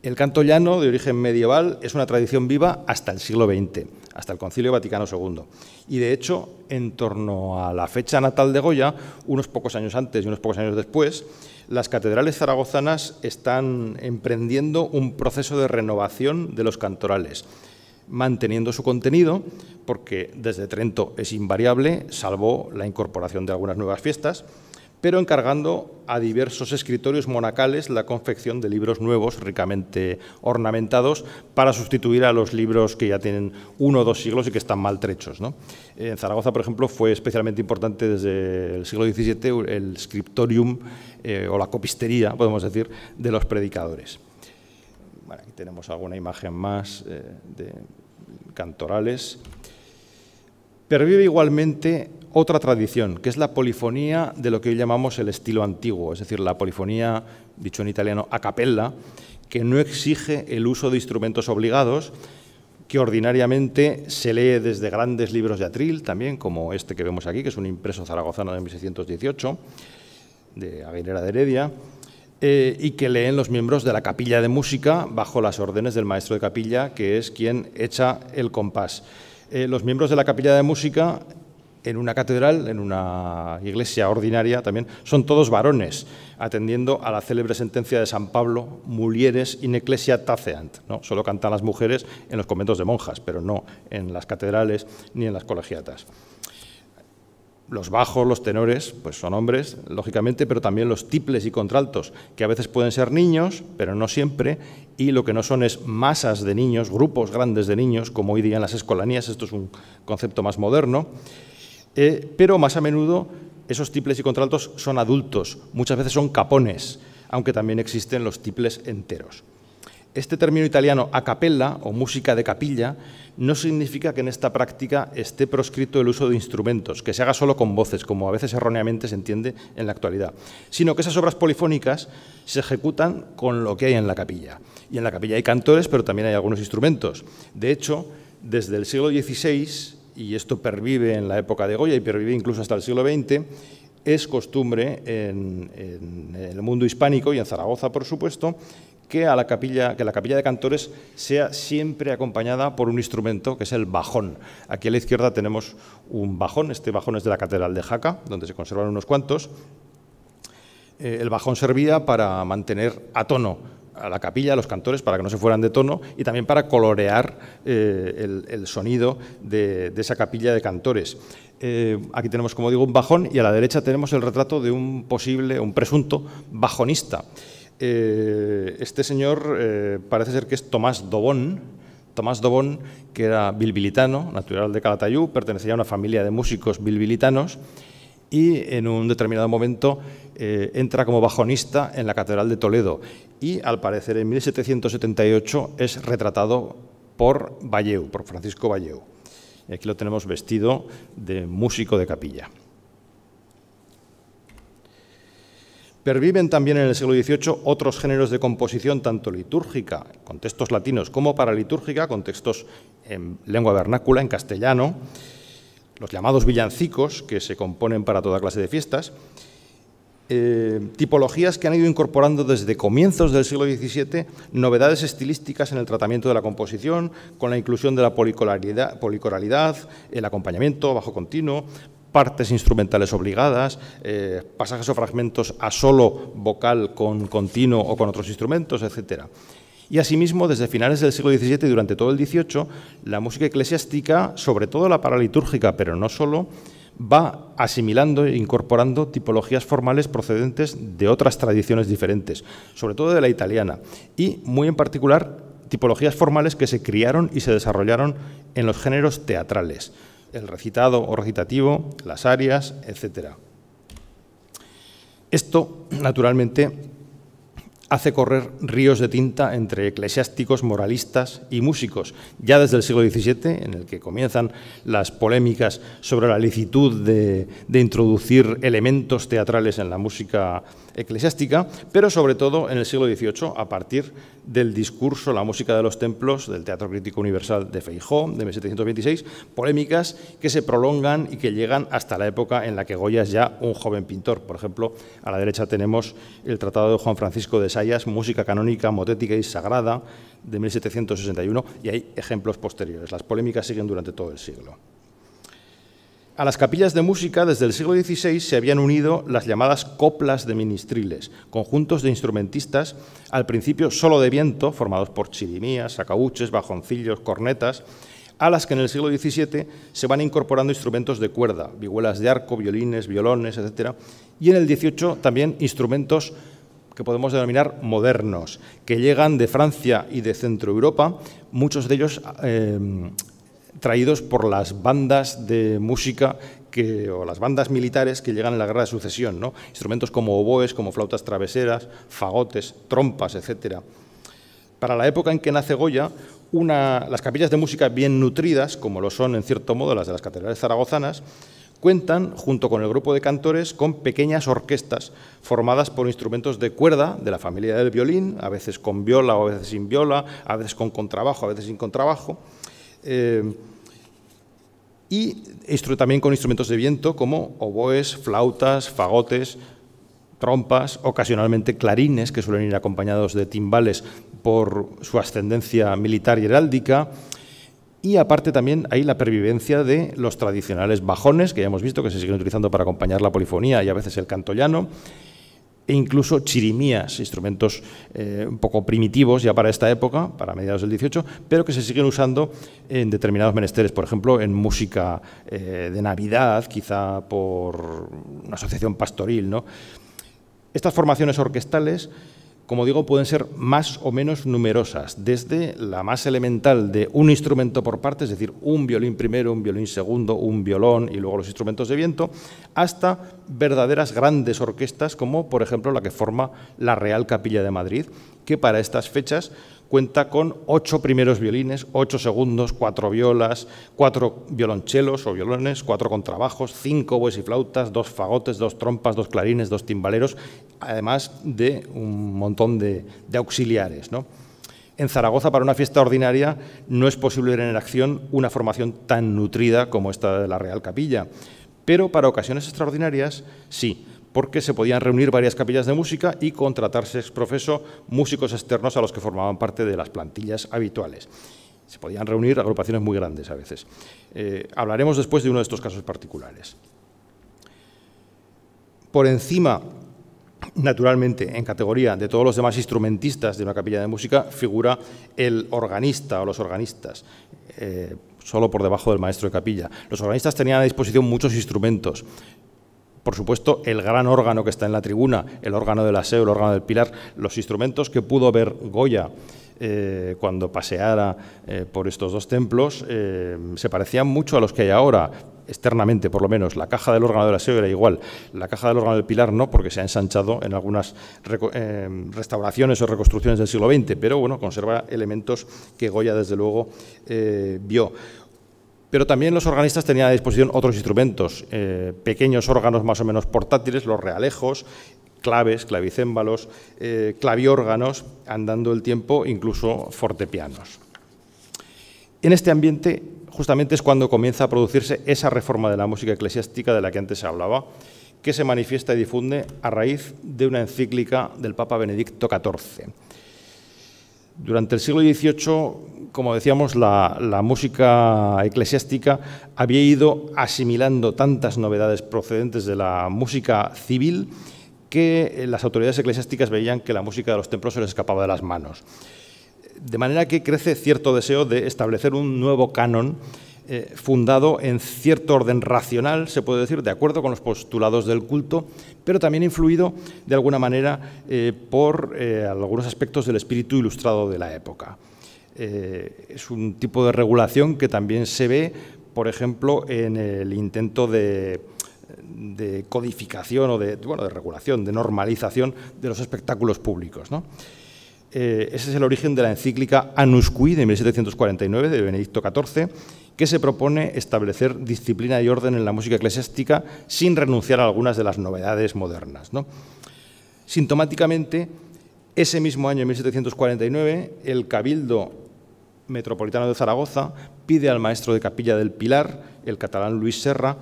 El canto llano, de origen medieval, es una tradición viva hasta el siglo XX hasta el Concilio Vaticano II. Y de hecho, en torno a la fecha natal de Goya, unos pocos años antes y unos pocos años después, las catedrales zaragozanas están emprendiendo un proceso de renovación de los cantorales manteniendo su contenido, porque desde Trento es invariable, salvo la incorporación de algunas nuevas fiestas, pero encargando a diversos escritorios monacales la confección de libros nuevos ricamente ornamentados para sustituir a los libros que ya tienen uno o dos siglos y que están maltrechos. En Zaragoza, por ejemplo, fue especialmente importante desde el siglo XVII el scriptorium eh, o la copistería, podemos decir, de los predicadores. aquí tenemos alguna imagen más eh, de cantorales. Pervive igualmente otra tradición, que es la polifonía de lo que hoy llamamos el estilo antiguo, es decir, la polifonía, dicho en italiano, a capella, que no exige el uso de instrumentos obligados, que ordinariamente se lee desde grandes libros de atril, también como este que vemos aquí, que es un impreso zaragozano de 1618, de Aguilera de Heredia, eh, y que leen los miembros de la capilla de música bajo las órdenes del maestro de capilla, que es quien echa el compás. Eh, los miembros de la capilla de música en una catedral, en una iglesia ordinaria también, son todos varones, atendiendo a la célebre sentencia de San Pablo, Mulieres in Ecclesia Taceant. Solo cantan las mujeres en los conventos de monjas, pero no en las catedrales ni en las colegiatas. Los bajos, los tenores, pues son hombres, lógicamente, pero también los tiples y contraltos, que a veces pueden ser niños, pero no siempre, y lo que no son es masas de niños, grupos grandes de niños, como hoy día en las escolanías, esto es un concepto más moderno. Eh, pero más a menudo esos tiples y contraltos son adultos, muchas veces son capones, aunque también existen los tiples enteros. Este término italiano a capella o música de capilla no significa que en esta práctica esté proscrito el uso de instrumentos, que se haga solo con voces, como a veces erróneamente se entiende en la actualidad, sino que esas obras polifónicas se ejecutan con lo que hay en la capilla. Y en la capilla hay cantores, pero también hay algunos instrumentos. De hecho, desde el siglo XVI y esto pervive en la época de Goya y pervive incluso hasta el siglo XX, es costumbre en, el mundo hispánico y en Zaragoza, por supuesto, que, a la capilla, que la capilla de cantores sea siempre acompañada por un instrumento que es el bajón. Aquí a la izquierda tenemos un bajón, este bajón es de la Catedral de Jaca, donde se conservan unos cuantos. Eh, el bajón servía para mantener a tono a la capilla, a los cantores, para que no se fueran de tono y también para colorear eh, el, sonido de, esa capilla de cantores. Eh, aquí tenemos, como digo, un bajón y a la derecha tenemos el retrato de un posible, un presunto bajonista. Eh, este señor parece ser que es Tomás Dobón, Tomás Dobón, que era bilbilitano, natural de Calatayú, pertenecía a una familia de músicos bilbilitanos y en un determinado momento eh, entra como bajonista en la Catedral de Toledo y al parecer en 1778 es retratado por Valleu, por Francisco Valleu. aquí lo tenemos vestido de músico de capilla. Perviven también en el siglo XVIII otros géneros de composición, tanto litúrgica, con textos latinos, como paralitúrgica, con textos en lengua vernácula, en castellano, los llamados villancicos, que se componen para toda clase de fiestas, eh, tipologías que han ido incorporando desde comienzos del siglo XVII novedades estilísticas en el tratamiento de la composición, con la inclusión de la policoralidad, el acompañamiento bajo continuo, partes instrumentales obligadas, eh, pasajes o fragmentos a solo vocal con continuo o con otros instrumentos, etcétera. Y asimismo, desde finales del siglo XVII y durante todo el XVIII, la música eclesiástica, sobre todo la paralitúrgica, pero no solo, va asimilando e incorporando tipologías formales procedentes de otras tradiciones diferentes, sobre todo de la italiana, y muy en particular tipologías formales que se criaron y se desarrollaron en los géneros teatrales, el recitado o recitativo, las arias, etc. Esto, naturalmente, hace correr ríos de tinta entre eclesiásticos, moralistas y músicos. Ya desde el siglo XVII, en el que comienzan las polémicas sobre la licitud de, introducir elementos teatrales en la música eclesiástica, pero sobre todo en el siglo XVIII, a partir del discurso La música de los templos del Teatro Crítico Universal de Feijó, de 1726, polémicas que se prolongan y que llegan hasta la época en la que Goya es ya un joven pintor. Por ejemplo, a la derecha tenemos el Tratado de Juan Francisco de Música canónica, motética y sagrada, de 1761, y hay ejemplos posteriores. Las polémicas siguen durante todo el siglo. A las capillas de música desde el siglo XVI se habían unido las llamadas coplas de ministriles, conjuntos de instrumentistas al principio solo de viento, formados por chirimías, sacabuches, bajoncillos, cornetas, a las que en el siglo XVII se van incorporando instrumentos de cuerda, vihuelas de arco, violines, violones, etc. Y en el XVIII también instrumentos que podemos denominar modernos, que llegan de Francia y de Centro Europa, muchos de ellos eh, traídos por las bandas de música o las bandas militares que llegan en la guerra de sucesión, ¿no? instrumentos como oboes, como flautas traveseras, fagotes, trompas, etc. Para la época en que nace Goya, las capillas de música bien nutridas, como lo son en cierto modo las de las catedrales zaragozanas, Cuentan, junto con el grupo de cantores, con pequeñas orquestas formadas por instrumentos de cuerda de la familia del violín, a veces con viola o a veces sin viola, a veces con contrabajo, a veces sin contrabajo. Eh, y también con instrumentos de viento como oboes, flautas, fagotes, trompas, ocasionalmente clarines que suelen ir acompañados de timbales por su ascendencia militar y heráldica, y aparte también hay la pervivencia de los tradicionales bajones, que ya hemos visto que se siguen utilizando para acompañar la polifonía y a veces el canto llano, e incluso chirimías, instrumentos eh, un poco primitivos ya para esta época, para mediados del 18, pero que se siguen usando en determinados menesteres, por ejemplo, en música eh, de Navidad, quizá por una asociación pastoril. ¿no? Estas formaciones orquestales como digo, pueden ser más o menos numerosas, desde la más elemental de un instrumento por parte, es decir, un violín primero, un violín segundo, un violón y luego los instrumentos de viento, hasta verdaderas grandes orquestas como, por ejemplo, la que forma la Real Capilla de Madrid, que para estas fechas cuenta con ocho primeros violines, ocho segundos, cuatro violas, cuatro violonchelos o violones, cuatro contrabajos, cinco bues y flautas, dos fagotes, dos trompas, dos clarines, dos timbaleros, además de un montón de, auxiliares. En Zaragoza, para una fiesta ordinaria, no es posible ver en acción una formación tan nutrida como esta de la Real Capilla, pero para ocasiones extraordinarias sí porque se podían reunir varias capillas de música y contratarse profeso músicos externos a los que formaban parte de las plantillas habituales. Se podían reunir agrupaciones muy grandes a veces. Eh, hablaremos después de uno de estos casos particulares. Por encima Naturalmente, en categoría de todos los demás instrumentistas de una capilla de música figura el organista o los organistas, eh, solo por debajo del maestro de capilla. Los organistas tenían a disposición muchos instrumentos, por supuesto, el gran órgano que está en la tribuna, el órgano del aseo, el órgano del pilar, los instrumentos que pudo ver Goya. Eh, cuando paseara eh, por estos dos templos, eh, se parecían mucho a los que hay ahora, externamente por lo menos. La caja del órgano del aseo era igual. La caja del órgano del pilar no, porque se ha ensanchado en algunas restauraciones o reconstrucciones del siglo XX, pero bueno, conserva elementos que Goya desde luego vio. Pero también los organistas tenían a disposición otros instrumentos, eh, pequeños órganos más o menos portátiles, los realejos, claves, clavicémbalos, eh, claviórganos, andando el tiempo, incluso fortepianos. En este ambiente justamente es cuando comienza a producirse esa reforma de la música eclesiástica de la que antes se hablaba, que se manifiesta y difunde a raíz de una encíclica del Papa Benedicto XIV durante el siglo XVIII, como decíamos, la, música eclesiástica había ido asimilando tantas novedades procedentes de la música civil que las autoridades eclesiásticas veían que la música de los templos se les escapaba de las manos. De manera que crece cierto deseo de establecer un nuevo canon eh, fundado en cierto orden racional, se puede decir, de acuerdo con los postulados del culto, pero también influido de alguna manera eh, por eh, algunos aspectos del espíritu ilustrado de la época. es un tipo de regulación que también se ve, por ejemplo, en el intento de, codificación o de, bueno, de regulación, de normalización de los espectáculos públicos. ese es el origen de la encíclica Anus de 1749 de Benedicto XIV que se propone establecer disciplina y orden en la música eclesiástica sin renunciar a algunas de las novedades modernas. Sintomáticamente, ese mismo año, en 1749, el Cabildo Metropolitano de Zaragoza pide al maestro de capilla del Pilar, el catalán Luis Serra,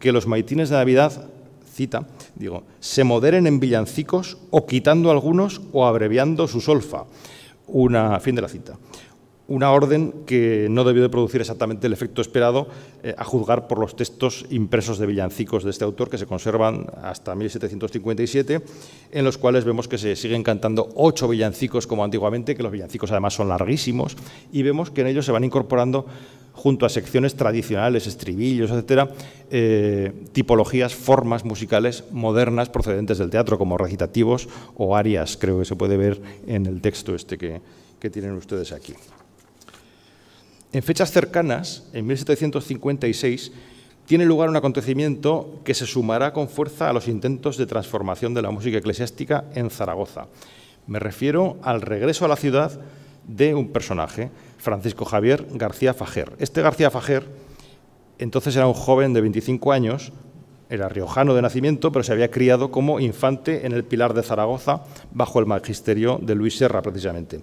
que los maitines de Navidad, cita, digo, se moderen en villancicos o quitando algunos o abreviando su solfa. Una fin de la cita una orden que no debió de producir exactamente el efecto esperado, eh, a juzgar por los textos impresos de villancicos de este autor que se conservan hasta 1757, en los cuales vemos que se siguen cantando ocho villancicos como antiguamente, que los villancicos además son larguísimos, y vemos que en ellos se van incorporando junto a secciones tradicionales, estribillos, etcétera, eh, tipologías, formas musicales modernas procedentes del teatro, como recitativos o arias, creo que se puede ver en el texto este que tienen ustedes aquí. En fechas cercanas, en 1756, tiene lugar un acontecimiento que se sumará con fuerza a los intentos de transformación de la música eclesiástica en Zaragoza. Me refiero al regreso a la ciudad de un personaje, Francisco Javier García Fajer. Este García Fajer entonces era un joven de 25 años, era riojano de nacimiento, pero se había criado como infante en el Pilar de Zaragoza bajo el magisterio de Luis Serra, precisamente.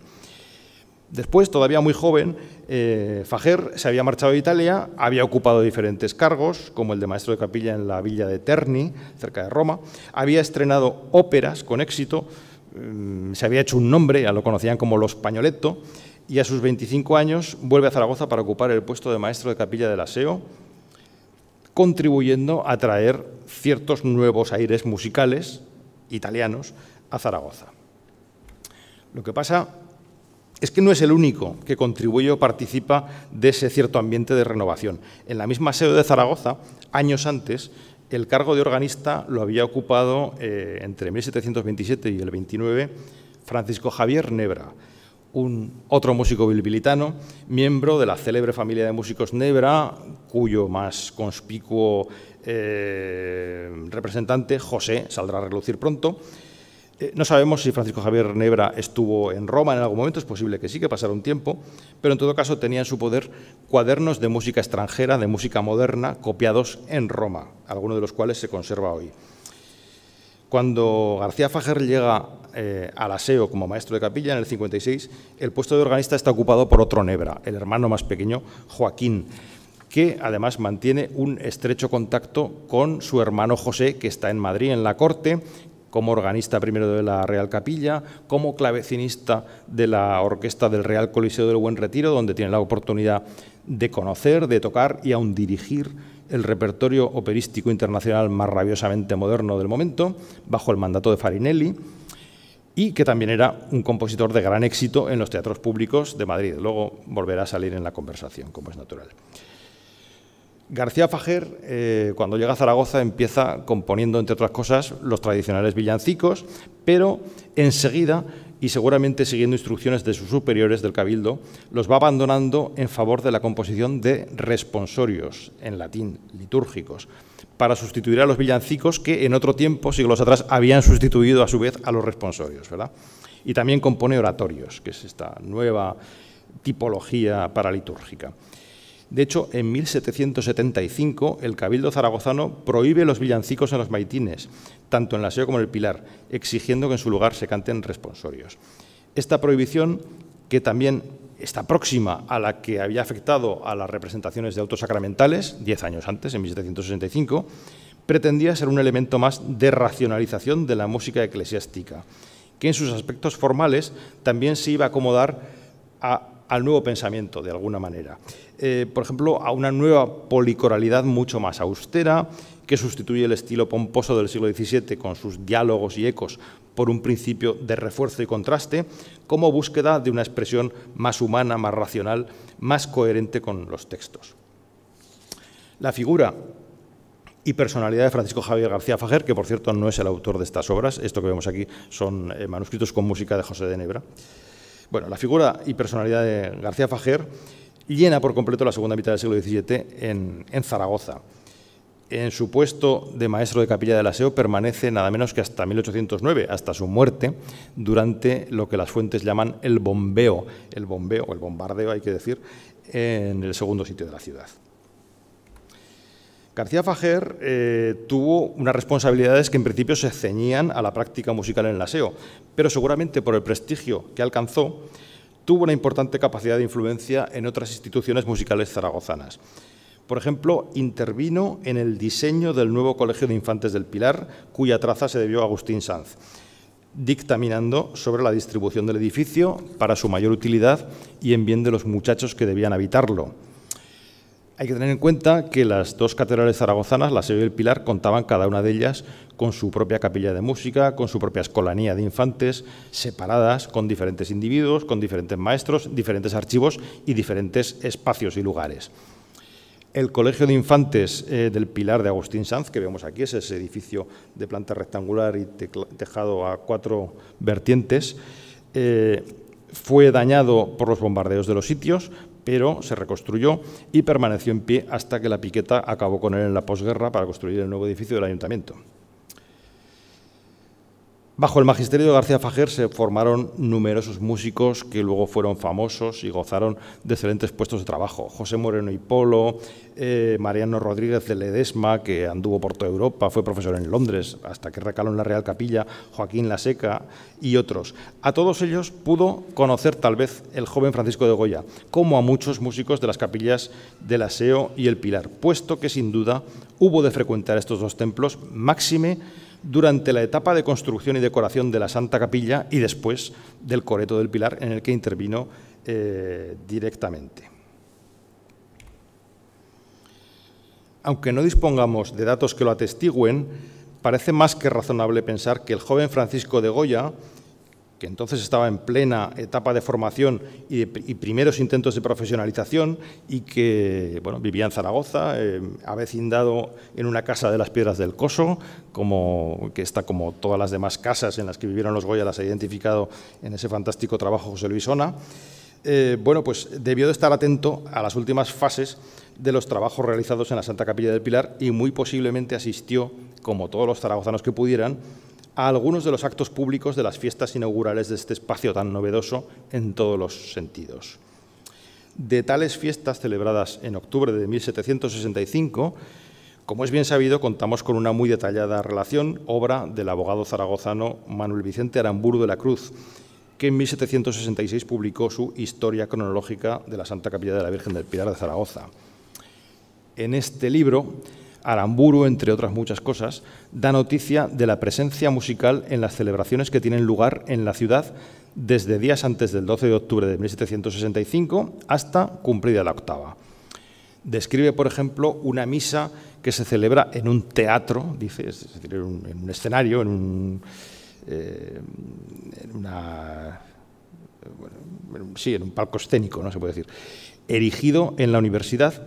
Después, todavía muy joven, eh, Fajer Fager se había marchado a Italia, había ocupado diferentes cargos, como el de maestro de capilla en la villa de Terni, cerca de Roma, había estrenado óperas con éxito, mm, se había hecho un nombre, ya lo conocían como Los Pañoletto, y a sus 25 años vuelve a Zaragoza para ocupar el puesto de maestro de capilla del aseo, contribuyendo a traer ciertos nuevos aires musicales italianos a Zaragoza. Lo que pasa es que no es el único que contribuye o participa de ese cierto ambiente de renovación. En la misma sede de Zaragoza, años antes, el cargo de organista lo había ocupado eh, entre 1727 y el 29 Francisco Javier Nebra, un otro músico bilbilitano, miembro de la célebre familia de músicos Nebra, cuyo más conspicuo eh, representante, José, saldrá a relucir pronto, eh, no sabemos si Francisco Javier Nebra estuvo en Roma en algún momento, es posible que sí, que pasara un tiempo, pero en todo caso tenía en su poder cuadernos de música extranjera, de música moderna, copiados en Roma, algunos de los cuales se conserva hoy. Cuando García Fajer llega eh, al aseo como maestro de capilla en el 56, el puesto de organista está ocupado por otro Nebra, el hermano más pequeño, Joaquín, que además mantiene un estrecho contacto con su hermano José, que está en Madrid en la corte, como organista primero de la Real Capilla, como clavecinista de la orquesta del Real Coliseo del Buen Retiro, donde tiene la oportunidad de conocer, de tocar y aún dirigir el repertorio operístico internacional más rabiosamente moderno del momento, bajo el mandato de Farinelli, y que también era un compositor de gran éxito en los teatros públicos de Madrid. Luego volverá a salir en la conversación, como es natural. García Fajer, eh, cuando llega a Zaragoza, empieza componiendo, entre otras cosas, los tradicionales villancicos, pero enseguida, y seguramente siguiendo instrucciones de sus superiores del Cabildo, los va abandonando en favor de la composición de responsorios, en latín, litúrgicos, para sustituir a los villancicos que en otro tiempo, siglos atrás, habían sustituido a su vez a los responsorios. Y también compone oratorios, que es esta nueva tipología paralitúrgica. litúrgica. De hecho, en 1775 el Cabildo zaragozano prohíbe los villancicos en los maitines, tanto en la SEO como en el Pilar, exigiendo que en su lugar se canten responsorios. Esta prohibición, que también está próxima a la que había afectado a las representaciones de autos sacramentales, diez años antes, en 1765, pretendía ser un elemento más de racionalización de la música eclesiástica, que en sus aspectos formales también se iba a acomodar a al nuevo pensamiento, de alguna manera. Eh, por ejemplo, a una nueva policoralidad mucho más austera, que sustituye el estilo pomposo del siglo XVII con sus diálogos y ecos por un principio de refuerzo y contraste, como búsqueda de una expresión más humana, más racional, más coherente con los textos. La figura y personalidad de Francisco Javier García Fajer, que por cierto no es el autor de estas obras, esto que vemos aquí son eh, manuscritos con música de José de Nebra. Bueno, la figura y personalidad de García Fajer llena por completo la segunda mitad del siglo XVII en, Zaragoza. En su puesto de maestro de capilla del aseo permanece nada menos que hasta 1809, hasta su muerte, durante lo que las fuentes llaman el bombeo, el bombeo, o el bombardeo hay que decir, en el segundo sitio de la ciudad. García Fajer eh, tuvo unas responsabilidades que en principio se ceñían a la práctica musical en el aseo, pero seguramente por el prestigio que alcanzó, tuvo una importante capacidad de influencia en otras instituciones musicales zaragozanas. Por ejemplo, intervino en el diseño del nuevo Colegio de Infantes del Pilar, cuya traza se debió a Agustín Sanz, dictaminando sobre la distribución del edificio para su mayor utilidad y en bien de los muchachos que debían habitarlo. Hay que tener en cuenta que las dos catedrales zaragozanas, la sede y el Pilar, contaban cada una de ellas con su propia capilla de música, con su propia escolanía de infantes, separadas, con diferentes individuos, con diferentes maestros, diferentes archivos y diferentes espacios y lugares. El Colegio de Infantes eh, del Pilar de Agustín Sanz, que vemos aquí, es ese edificio de planta rectangular y tejado a cuatro vertientes, eh, fue dañado por los bombardeos de los sitios, pero se reconstruyó y permaneció en pie hasta que la piqueta acabó con él en la posguerra para construir el nuevo edificio del ayuntamiento. Bajo el magisterio de García Fajer se formaron numerosos músicos que luego fueron famosos y gozaron de excelentes puestos de trabajo. José Moreno y Polo, eh, Mariano Rodríguez de Ledesma, que anduvo por toda Europa, fue profesor en Londres, hasta que recaló en la Real Capilla, Joaquín La Seca y otros. A todos ellos pudo conocer tal vez el joven Francisco de Goya, como a muchos músicos de las capillas del Aseo y el Pilar, puesto que sin duda hubo de frecuentar estos dos templos máxime durante la etapa de construcción y decoración de la Santa Capilla y después del Coreto del Pilar, en el que intervino eh, directamente. Aunque no dispongamos de datos que lo atestiguen, parece más que razonable pensar que el joven Francisco de Goya que entonces estaba en plena etapa de formación y, primeros intentos de profesionalización y que bueno, vivía en Zaragoza, eh, avecindado en una casa de las Piedras del Coso, como, que está como todas las demás casas en las que vivieron los Goya, las ha identificado en ese fantástico trabajo José Luis Ona. Eh, bueno, pues debió de estar atento a las últimas fases de los trabajos realizados en la Santa Capilla del Pilar y muy posiblemente asistió como todos los zaragozanos que pudieran, a algunos de los actos públicos de las fiestas inaugurales de este espacio tan novedoso en todos los sentidos. De tales fiestas celebradas en octubre de 1765, como es bien sabido, contamos con una muy detallada relación, obra del abogado zaragozano Manuel Vicente Aramburu de la Cruz, que en 1766 publicó su Historia cronológica de la Santa Capilla de la Virgen del Pilar de Zaragoza. En este libro Aramburu, entre otras muchas cosas, da noticia de la presencia musical en las celebraciones que tienen lugar en la ciudad desde días antes del 12 de octubre de 1765 hasta cumplida la octava. Describe, por ejemplo, una misa que se celebra en un teatro, dice, es decir, en un, escenario, en, un, eh, en una sí, en un palco escénico, no se puede decir, erigido en la universidad,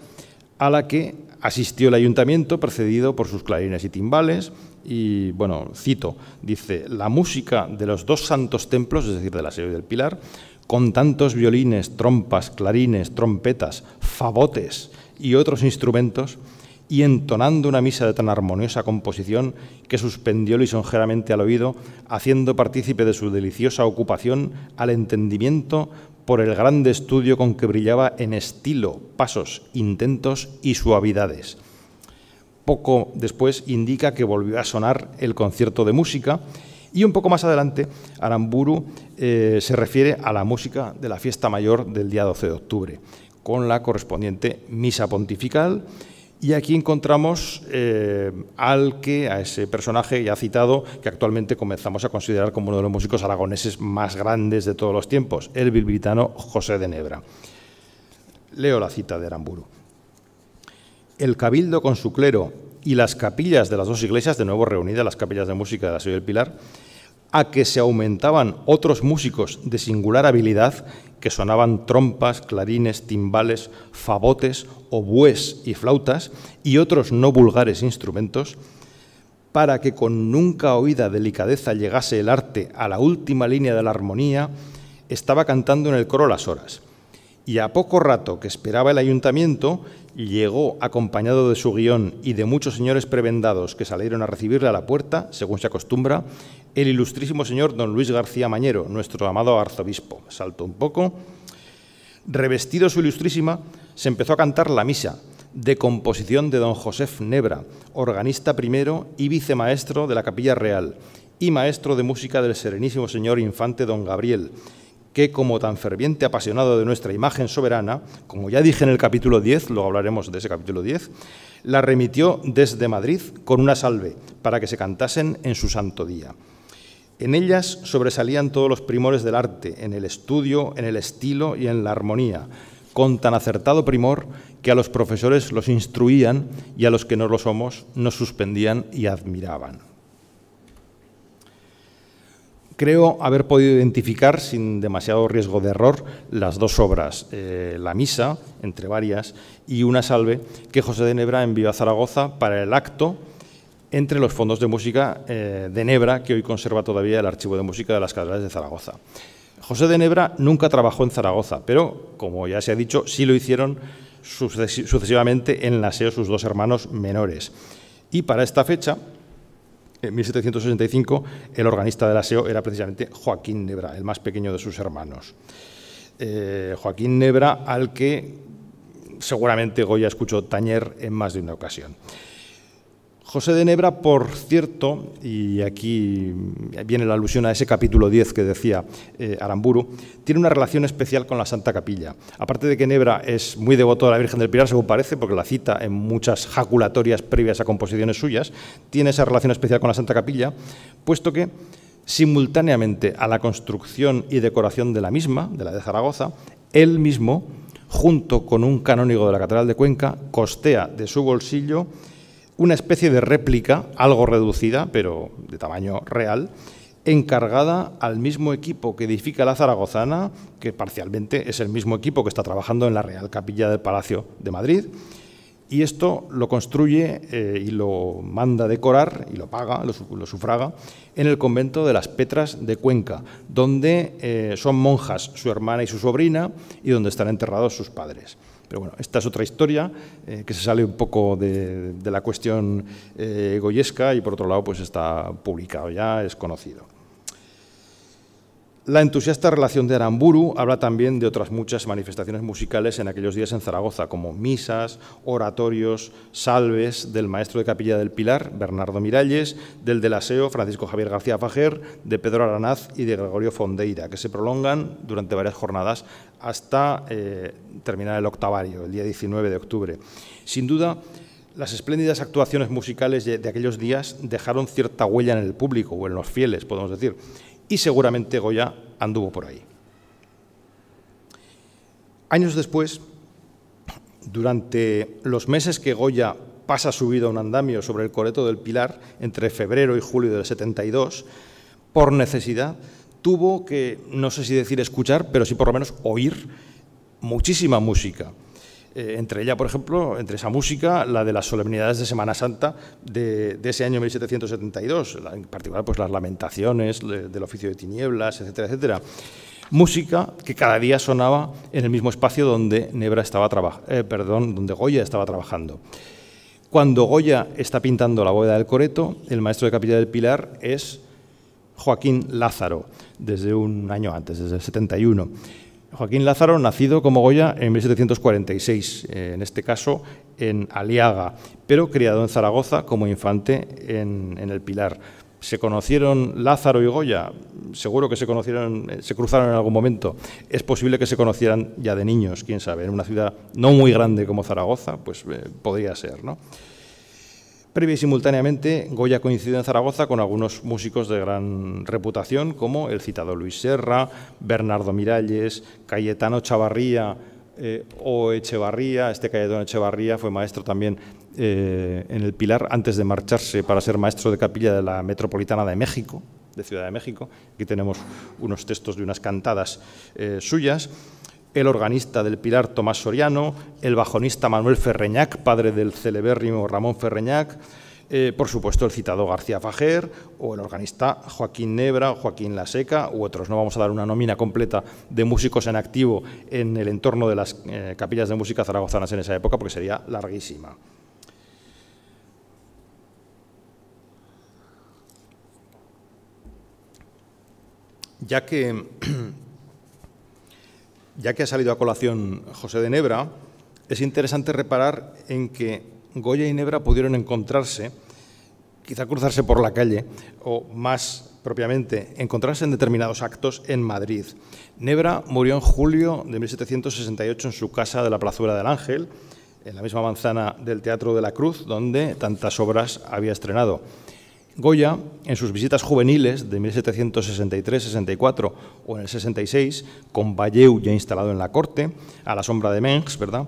a la que Asistió el ayuntamiento precedido por sus clarines y timbales y, bueno, cito, dice, la música de los dos santos templos, es decir, de la sede del Pilar, con tantos violines, trompas, clarines, trompetas, fabotes y otros instrumentos, y entonando una misa de tan armoniosa composición que suspendió lisonjeramente al oído, haciendo partícipe de su deliciosa ocupación al entendimiento por el grande estudio con que brillaba en estilo, pasos, intentos y suavidades. Poco después indica que volvió a sonar el concierto de música y un poco más adelante Aramburu eh, se refiere a la música de la fiesta mayor del día 12 de octubre, con la correspondiente misa pontifical y aquí encontramos eh, al que, a ese personaje ya citado, que actualmente comenzamos a considerar como uno de los músicos aragoneses más grandes de todos los tiempos, el bilbitano José de Nebra. Leo la cita de Aramburu. El cabildo con su clero y las capillas de las dos iglesias, de nuevo reunidas las capillas de música de la Señora del Pilar, a que se aumentaban otros músicos de singular habilidad que sonaban trompas, clarines, timbales, fabotes, obués y flautas y otros no vulgares instrumentos, para que con nunca oída delicadeza llegase el arte a la última línea de la armonía, estaba cantando en el coro las horas. Y a poco rato que esperaba el ayuntamiento, llegó acompañado de su guión y de muchos señores prebendados que salieron a recibirle a la puerta, según se acostumbra, el ilustrísimo señor don Luis García Mañero, nuestro amado arzobispo. Salto un poco. Revestido su ilustrísima, se empezó a cantar la misa, de composición de don Josef Nebra, organista primero y vicemaestro de la Capilla Real, y maestro de música del Serenísimo Señor Infante don Gabriel, que como tan ferviente apasionado de nuestra imagen soberana, como ya dije en el capítulo 10, luego hablaremos de ese capítulo 10, la remitió desde Madrid con una salve para que se cantasen en su santo día. En ellas sobresalían todos los primores del arte, en el estudio, en el estilo y en la armonía, con tan acertado primor que a los profesores los instruían y a los que no lo somos nos suspendían y admiraban. Creo haber podido identificar, sin demasiado riesgo de error, las dos obras, eh, La Misa, entre varias, y Una Salve, que José de Nebra envió a Zaragoza para el acto entre los fondos de música eh, de Nebra, que hoy conserva todavía el Archivo de Música de las Catedrales de Zaragoza. José de Nebra nunca trabajó en Zaragoza, pero, como ya se ha dicho, sí lo hicieron sucesivamente en SEO sus dos hermanos menores. Y para esta fecha, en 1765 el organista del aseo era precisamente Joaquín Nebra, el más pequeño de sus hermanos. Eh, Joaquín Nebra, al que seguramente Goya escuchó tañer en más de una ocasión. José de Nebra, por cierto, y aquí viene la alusión a ese capítulo 10 que decía eh, Aramburu, tiene una relación especial con la Santa Capilla. Aparte de que Nebra es muy devoto a la Virgen del Pilar, según parece, porque la cita en muchas jaculatorias previas a composiciones suyas, tiene esa relación especial con la Santa Capilla, puesto que simultáneamente a la construcción y decoración de la misma, de la de Zaragoza, él mismo, junto con un canónigo de la Catedral de Cuenca, costea de su bolsillo una especie de réplica, algo reducida, pero de tamaño real, encargada al mismo equipo que edifica la Zaragozana, que parcialmente es el mismo equipo que está trabajando en la Real Capilla del Palacio de Madrid. Y esto lo construye eh, y lo manda decorar y lo paga, lo, sufraga, en el convento de las Petras de Cuenca, donde eh, son monjas su hermana y su sobrina y donde están enterrados sus padres. Pero bueno, esta es otra historia eh, que se sale un poco de, la cuestión eh, goyesca y por otro lado pues está publicado ya, es conocido. La entusiasta relación de Aramburu habla también de otras muchas manifestaciones musicales en aquellos días en Zaragoza, como misas, oratorios, salves del maestro de capilla del Pilar, Bernardo Miralles, del del Aseo, Francisco Javier García Fajer, de Pedro Aranaz y de Gregorio Fondeira, que se prolongan durante varias jornadas hasta eh, terminar el octavario, el día 19 de octubre. Sin duda, las espléndidas actuaciones musicales de, aquellos días dejaron cierta huella en el público o en los fieles, podemos decir, y seguramente Goya anduvo por ahí. Años después, durante los meses que Goya pasa subido a un andamio sobre el coleto del Pilar, entre febrero y julio del 72, por necesidad, tuvo que, no sé si decir escuchar, pero sí por lo menos oír muchísima música. Eh, entre ella, por ejemplo, entre esa música, la de las solemnidades de Semana Santa de, ese año 1772, en particular pues, las lamentaciones del oficio de tinieblas, etcétera, etcétera. Música que cada día sonaba en el mismo espacio donde Nebra estaba eh, perdón, donde Goya estaba trabajando. Cuando Goya está pintando la bóveda del Coreto, el maestro de capilla del Pilar es Joaquín Lázaro, desde un año antes, desde el 71. Joaquín Lázaro, nacido como Goya en 1746, eh, en este caso en Aliaga, pero criado en Zaragoza como infante en, El Pilar. ¿Se conocieron Lázaro y Goya? Seguro que se conocieron, eh, se cruzaron en algún momento. Es posible que se conocieran ya de niños, quién sabe, en una ciudad no muy grande como Zaragoza, pues eh, podría ser, ¿no? Previa y simultáneamente, Goya coincidió en Zaragoza con algunos músicos de gran reputación, como el citado Luis Serra, Bernardo Miralles, Cayetano Chavarría eh, o Echevarría. Este Cayetano Echevarría fue maestro también eh, en el Pilar antes de marcharse para ser maestro de capilla de la Metropolitana de México, de Ciudad de México. Aquí tenemos unos textos de unas cantadas eh, suyas el organista del Pilar Tomás Soriano, el bajonista Manuel Ferreñac, padre del celebérrimo Ramón Ferreñac, eh, por supuesto el citado García Fajer o el organista Joaquín Nebra, Joaquín La Seca u otros. No vamos a dar una nómina completa de músicos en activo en el entorno de las eh, capillas de música zaragozanas en esa época porque sería larguísima. Ya que ya que ha salido a colación José de Nebra, es interesante reparar en que Goya y Nebra pudieron encontrarse, quizá cruzarse por la calle, o más propiamente, encontrarse en determinados actos en Madrid. Nebra murió en julio de 1768 en su casa de la Plazuela del Ángel, en la misma manzana del Teatro de la Cruz, donde tantas obras había estrenado. Goya, en sus visitas juveniles de 1763-64 o en el 66, con Valleu ya instalado en la corte, a la sombra de Mengs, ¿verdad?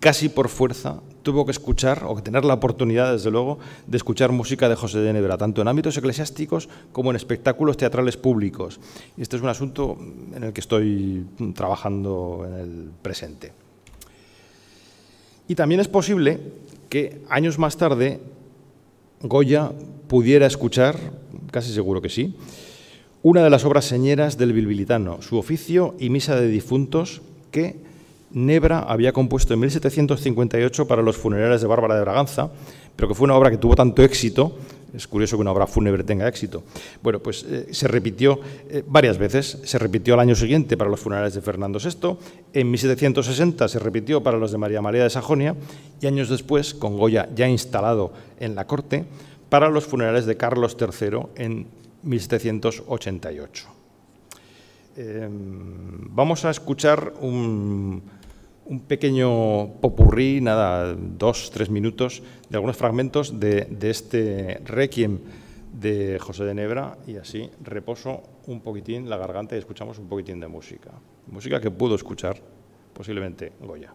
casi por fuerza tuvo que escuchar, o tener la oportunidad, desde luego, de escuchar música de José de Nebra, tanto en ámbitos eclesiásticos como en espectáculos teatrales públicos. Y Este es un asunto en el que estoy trabajando en el presente. Y también es posible que años más tarde Goya pudiera escuchar, casi seguro que sí, una de las obras señeras del bilbilitano, su oficio y misa de difuntos que Nebra había compuesto en 1758 para los funerales de Bárbara de Braganza, pero que fue una obra que tuvo tanto éxito es curioso que una obra fúnebre tenga éxito. Bueno, pues eh, se repitió eh, varias veces. Se repitió al año siguiente para los funerales de Fernando VI, en 1760 se repitió para los de María María de Sajonia y años después, con Goya ya instalado en la corte, para los funerales de Carlos III en 1788. Em, vamos a escuchar un un pequeño popurrí, nada, dos, tres minutos, de algunos fragmentos de, este requiem de José de Nebra y así reposo un poquitín la garganta y escuchamos un poquitín de música. Música que pudo escuchar posiblemente Goya.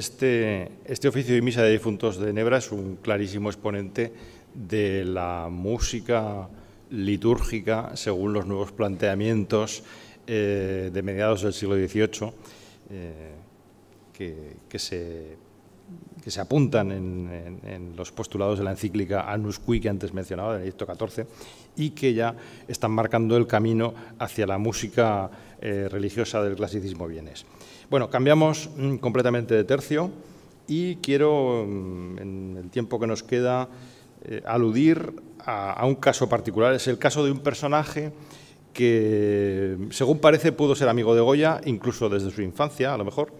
Este, este, oficio de misa de difuntos de Nebra es un clarísimo exponente de la música litúrgica según los nuevos planteamientos eh, de mediados del siglo XVIII eh, que, se, apuntan en, los postulados de la encíclica Anus Cui que antes mencionaba, del edicto XIV, y que ya están marcando el camino hacia la música eh, religiosa del clasicismo vienés. Bueno, cambiamos mm, completamente de tercio y quiero, mm, en el tiempo que nos queda, eh, aludir a, un caso particular. Es el caso de un personaje que, según parece, pudo ser amigo de Goya, incluso desde su infancia, a lo mejor.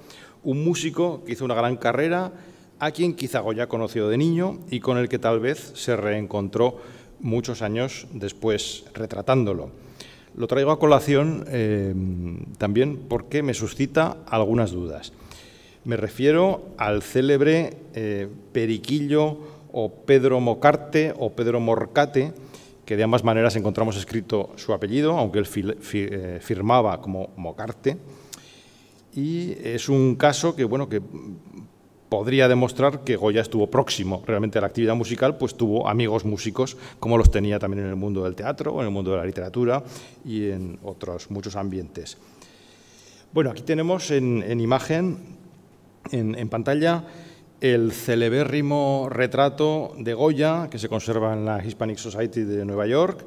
Un músico que hizo una gran carrera, a quien quizá Goya conoció de niño y con el que tal vez se reencontró muchos años después retratándolo. Lo traigo a colación eh, también porque me suscita algunas dudas. Me refiero al célebre eh, Periquillo o Pedro Mocarte o Pedro Morcate, que de ambas maneras encontramos escrito su apellido, aunque él eh, firmaba como Mocarte. Y es un caso que, bueno, que podría demostrar que Goya estuvo próximo realmente a la actividad musical, pues tuvo amigos músicos, como los tenía también en el mundo del teatro, en el mundo de la literatura y en otros muchos ambientes. Bueno, aquí tenemos en, imagen, en, pantalla, el celebérrimo retrato de Goya, que se conserva en la Hispanic Society de Nueva York,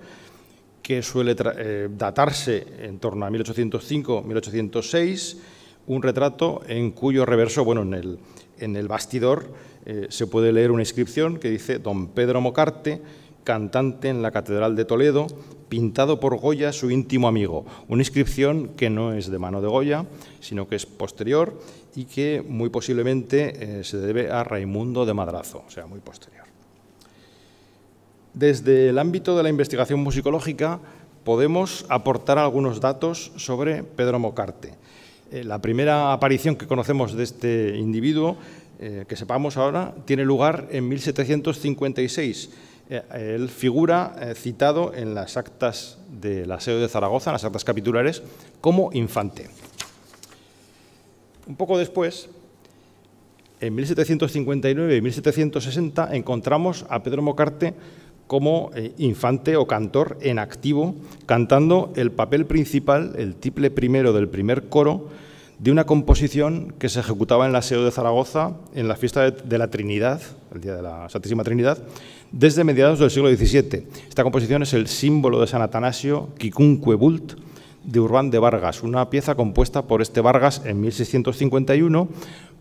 que suele eh, datarse en torno a 1805-1806, un retrato en cuyo reverso, bueno, en el, en el bastidor eh, se puede leer una inscripción que dice Don Pedro Mocarte, cantante en la Catedral de Toledo, pintado por Goya, su íntimo amigo. Una inscripción que no es de mano de Goya, sino que es posterior y que muy posiblemente eh, se debe a Raimundo de Madrazo, o sea, muy posterior. Desde el ámbito de la investigación musicológica podemos aportar algunos datos sobre Pedro Mocarte. Eh, la primera aparición que conocemos de este individuo, eh, que sepamos ahora, tiene lugar en 1756. Eh, él figura citado en las actas del aseo de Zaragoza, en las actas capitulares, como infante. Un poco después, en 1759 y 1760 encontramos a Pedro Mocarte como infante o cantor en activo, cantando el papel principal, el triple primero del primer coro de una composición que se ejecutaba en la SEO de Zaragoza en la fiesta de, la Trinidad, el día de la Santísima Trinidad, desde mediados del siglo XVII. Esta composición es el símbolo de San Atanasio, Quicunque Bult, de Urbán de Vargas, una pieza compuesta por este Vargas en 1651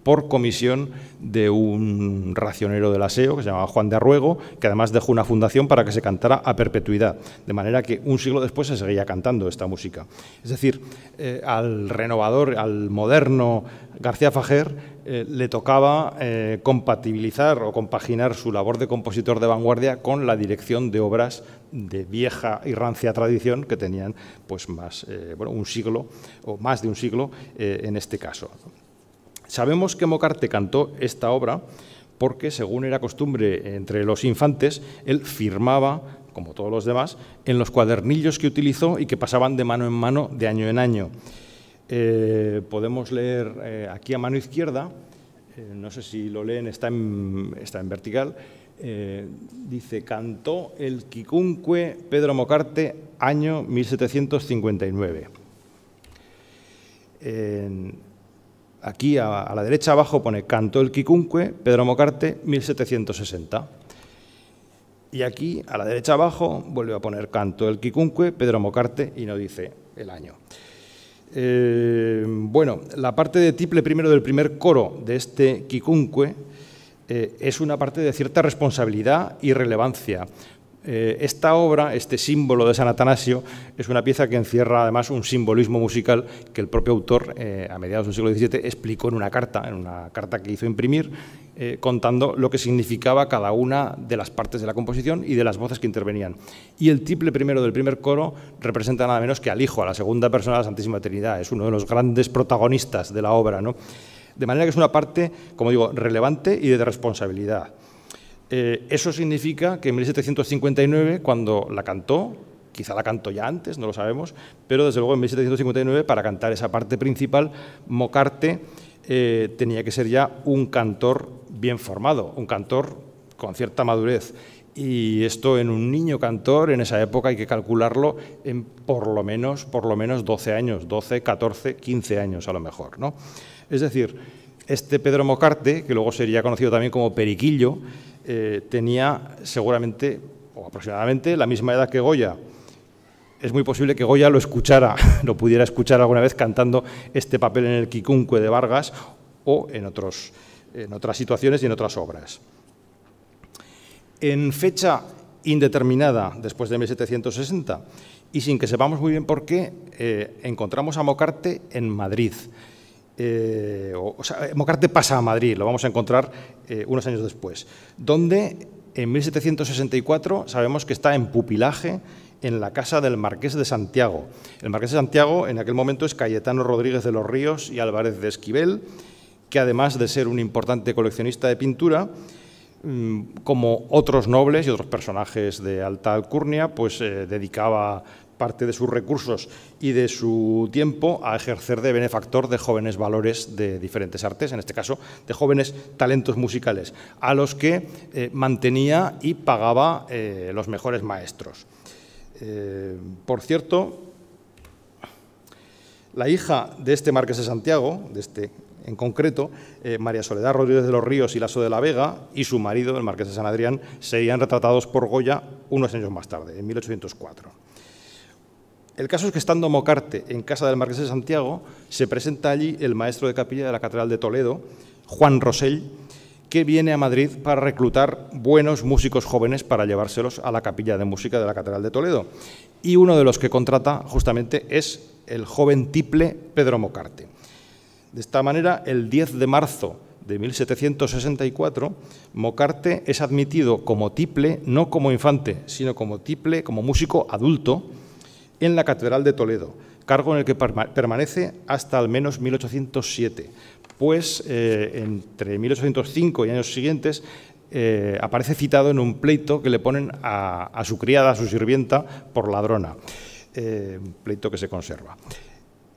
por comisión de un racionero del aseo que se llamaba Juan de Arruego, que además dejó una fundación para que se cantara a perpetuidad, de manera que un siglo después se seguía cantando esta música. Es decir, eh, al renovador, al moderno García Fajer eh, le tocaba eh, compatibilizar o compaginar su labor de compositor de vanguardia con la dirección de obras de vieja y rancia tradición que tenían pues más, un siglo o más de un siglo en este caso. Sabemos que Mocarte cantó esta obra porque, según era costumbre entre los infantes, él firmaba, como todos los demás, en los cuadernillos que utilizó y que pasaban de mano en mano de año en año. Eh, podemos leer eh, aquí a mano izquierda, eh, no sé si lo leen, está en, vertical, dice, cantó el quicunque Pedro Mocarte año 1759 aquí a, la derecha abajo pone Canto el Quicunque, Pedro Mocarte, 1760. Y aquí a la derecha abajo vuelve a poner Canto el Quicunque, Pedro Mocarte y no dice el año. Eh, bueno, la parte de tiple primero del primer coro de este Quicunque eh, es una parte de cierta responsabilidad y relevancia, eh, esta obra, este símbolo de San Atanasio, es una pieza que encierra además un simbolismo musical que el propio autor, eh, a mediados del siglo XVII, explicó en una carta, en una carta que hizo imprimir, eh, contando lo que significaba cada una de las partes de la composición y de las voces que intervenían. Y el triple primero del primer coro representa nada menos que al Hijo, a la segunda persona de la Santísima Trinidad. Es uno de los grandes protagonistas de la obra. De manera que es una parte, como digo, relevante y de responsabilidad. Eh, eso significa que en 1759, cuando la cantó, quizá la cantó ya antes, no lo sabemos, pero desde luego en 1759, para cantar esa parte principal, Mocarte eh, tenía que ser ya un cantor bien formado, un cantor con cierta madurez. Y esto en un niño cantor, en esa época hay que calcularlo en por lo menos, por lo menos 12 años, 12, 14, 15 años a lo mejor. ¿no? Es decir, este Pedro Mocarte, que luego sería conocido también como Periquillo, eh, tenía seguramente o aproximadamente la misma edad que Goya. Es muy posible que Goya lo escuchara, lo pudiera escuchar alguna vez cantando este papel en el Quicunque de Vargas o en, otros, en otras situaciones y en otras obras. En fecha indeterminada, después de 1760, y sin que sepamos muy bien por qué, eh, encontramos a Mocarte en Madrid. Eh, o, sea, eh, Mocarte pasa a Madrid, lo vamos a encontrar eh, unos años después, donde en 1764 sabemos que está en pupilaje en la casa del Marqués de Santiago. El Marqués de Santiago en aquel momento es Cayetano Rodríguez de los Ríos y Álvarez de Esquivel, que además de ser un importante coleccionista de pintura, mm, como otros nobles y otros personajes de alta alcurnia, pues dedicaba parte de sus recursos y de su tiempo a ejercer de benefactor de jóvenes valores de diferentes artes, en este caso de jóvenes talentos musicales, a los que eh, mantenía y pagaba eh, los mejores maestros. Eh, por cierto, la hija de este marqués de Santiago, de este en concreto, María Soledad Rodríguez de los Ríos y Lazo de la Vega, y su marido, el marqués de San Adrián, serían retratados por Goya unos años más tarde, en 1804. El caso es que estando Mocarte en casa del marqués de Santiago, se presenta allí el maestro de capilla de la Catedral de Toledo, Juan Rosell, que viene a Madrid para reclutar buenos músicos jóvenes para llevárselos a la capilla de música de la Catedral de Toledo. Y uno de los que contrata justamente es el joven tiple Pedro Mocarte. De esta manera, el 10 de marzo de 1764, Mocarte es admitido como tiple, no como infante, sino como tiple, como músico adulto, en la Catedral de Toledo, cargo en el que permanece hasta al menos 1807, pues eh, entre 1805 y años siguientes eh, aparece citado en un pleito que le ponen a, su criada, a su sirvienta, por ladrona, eh, un pleito que se conserva.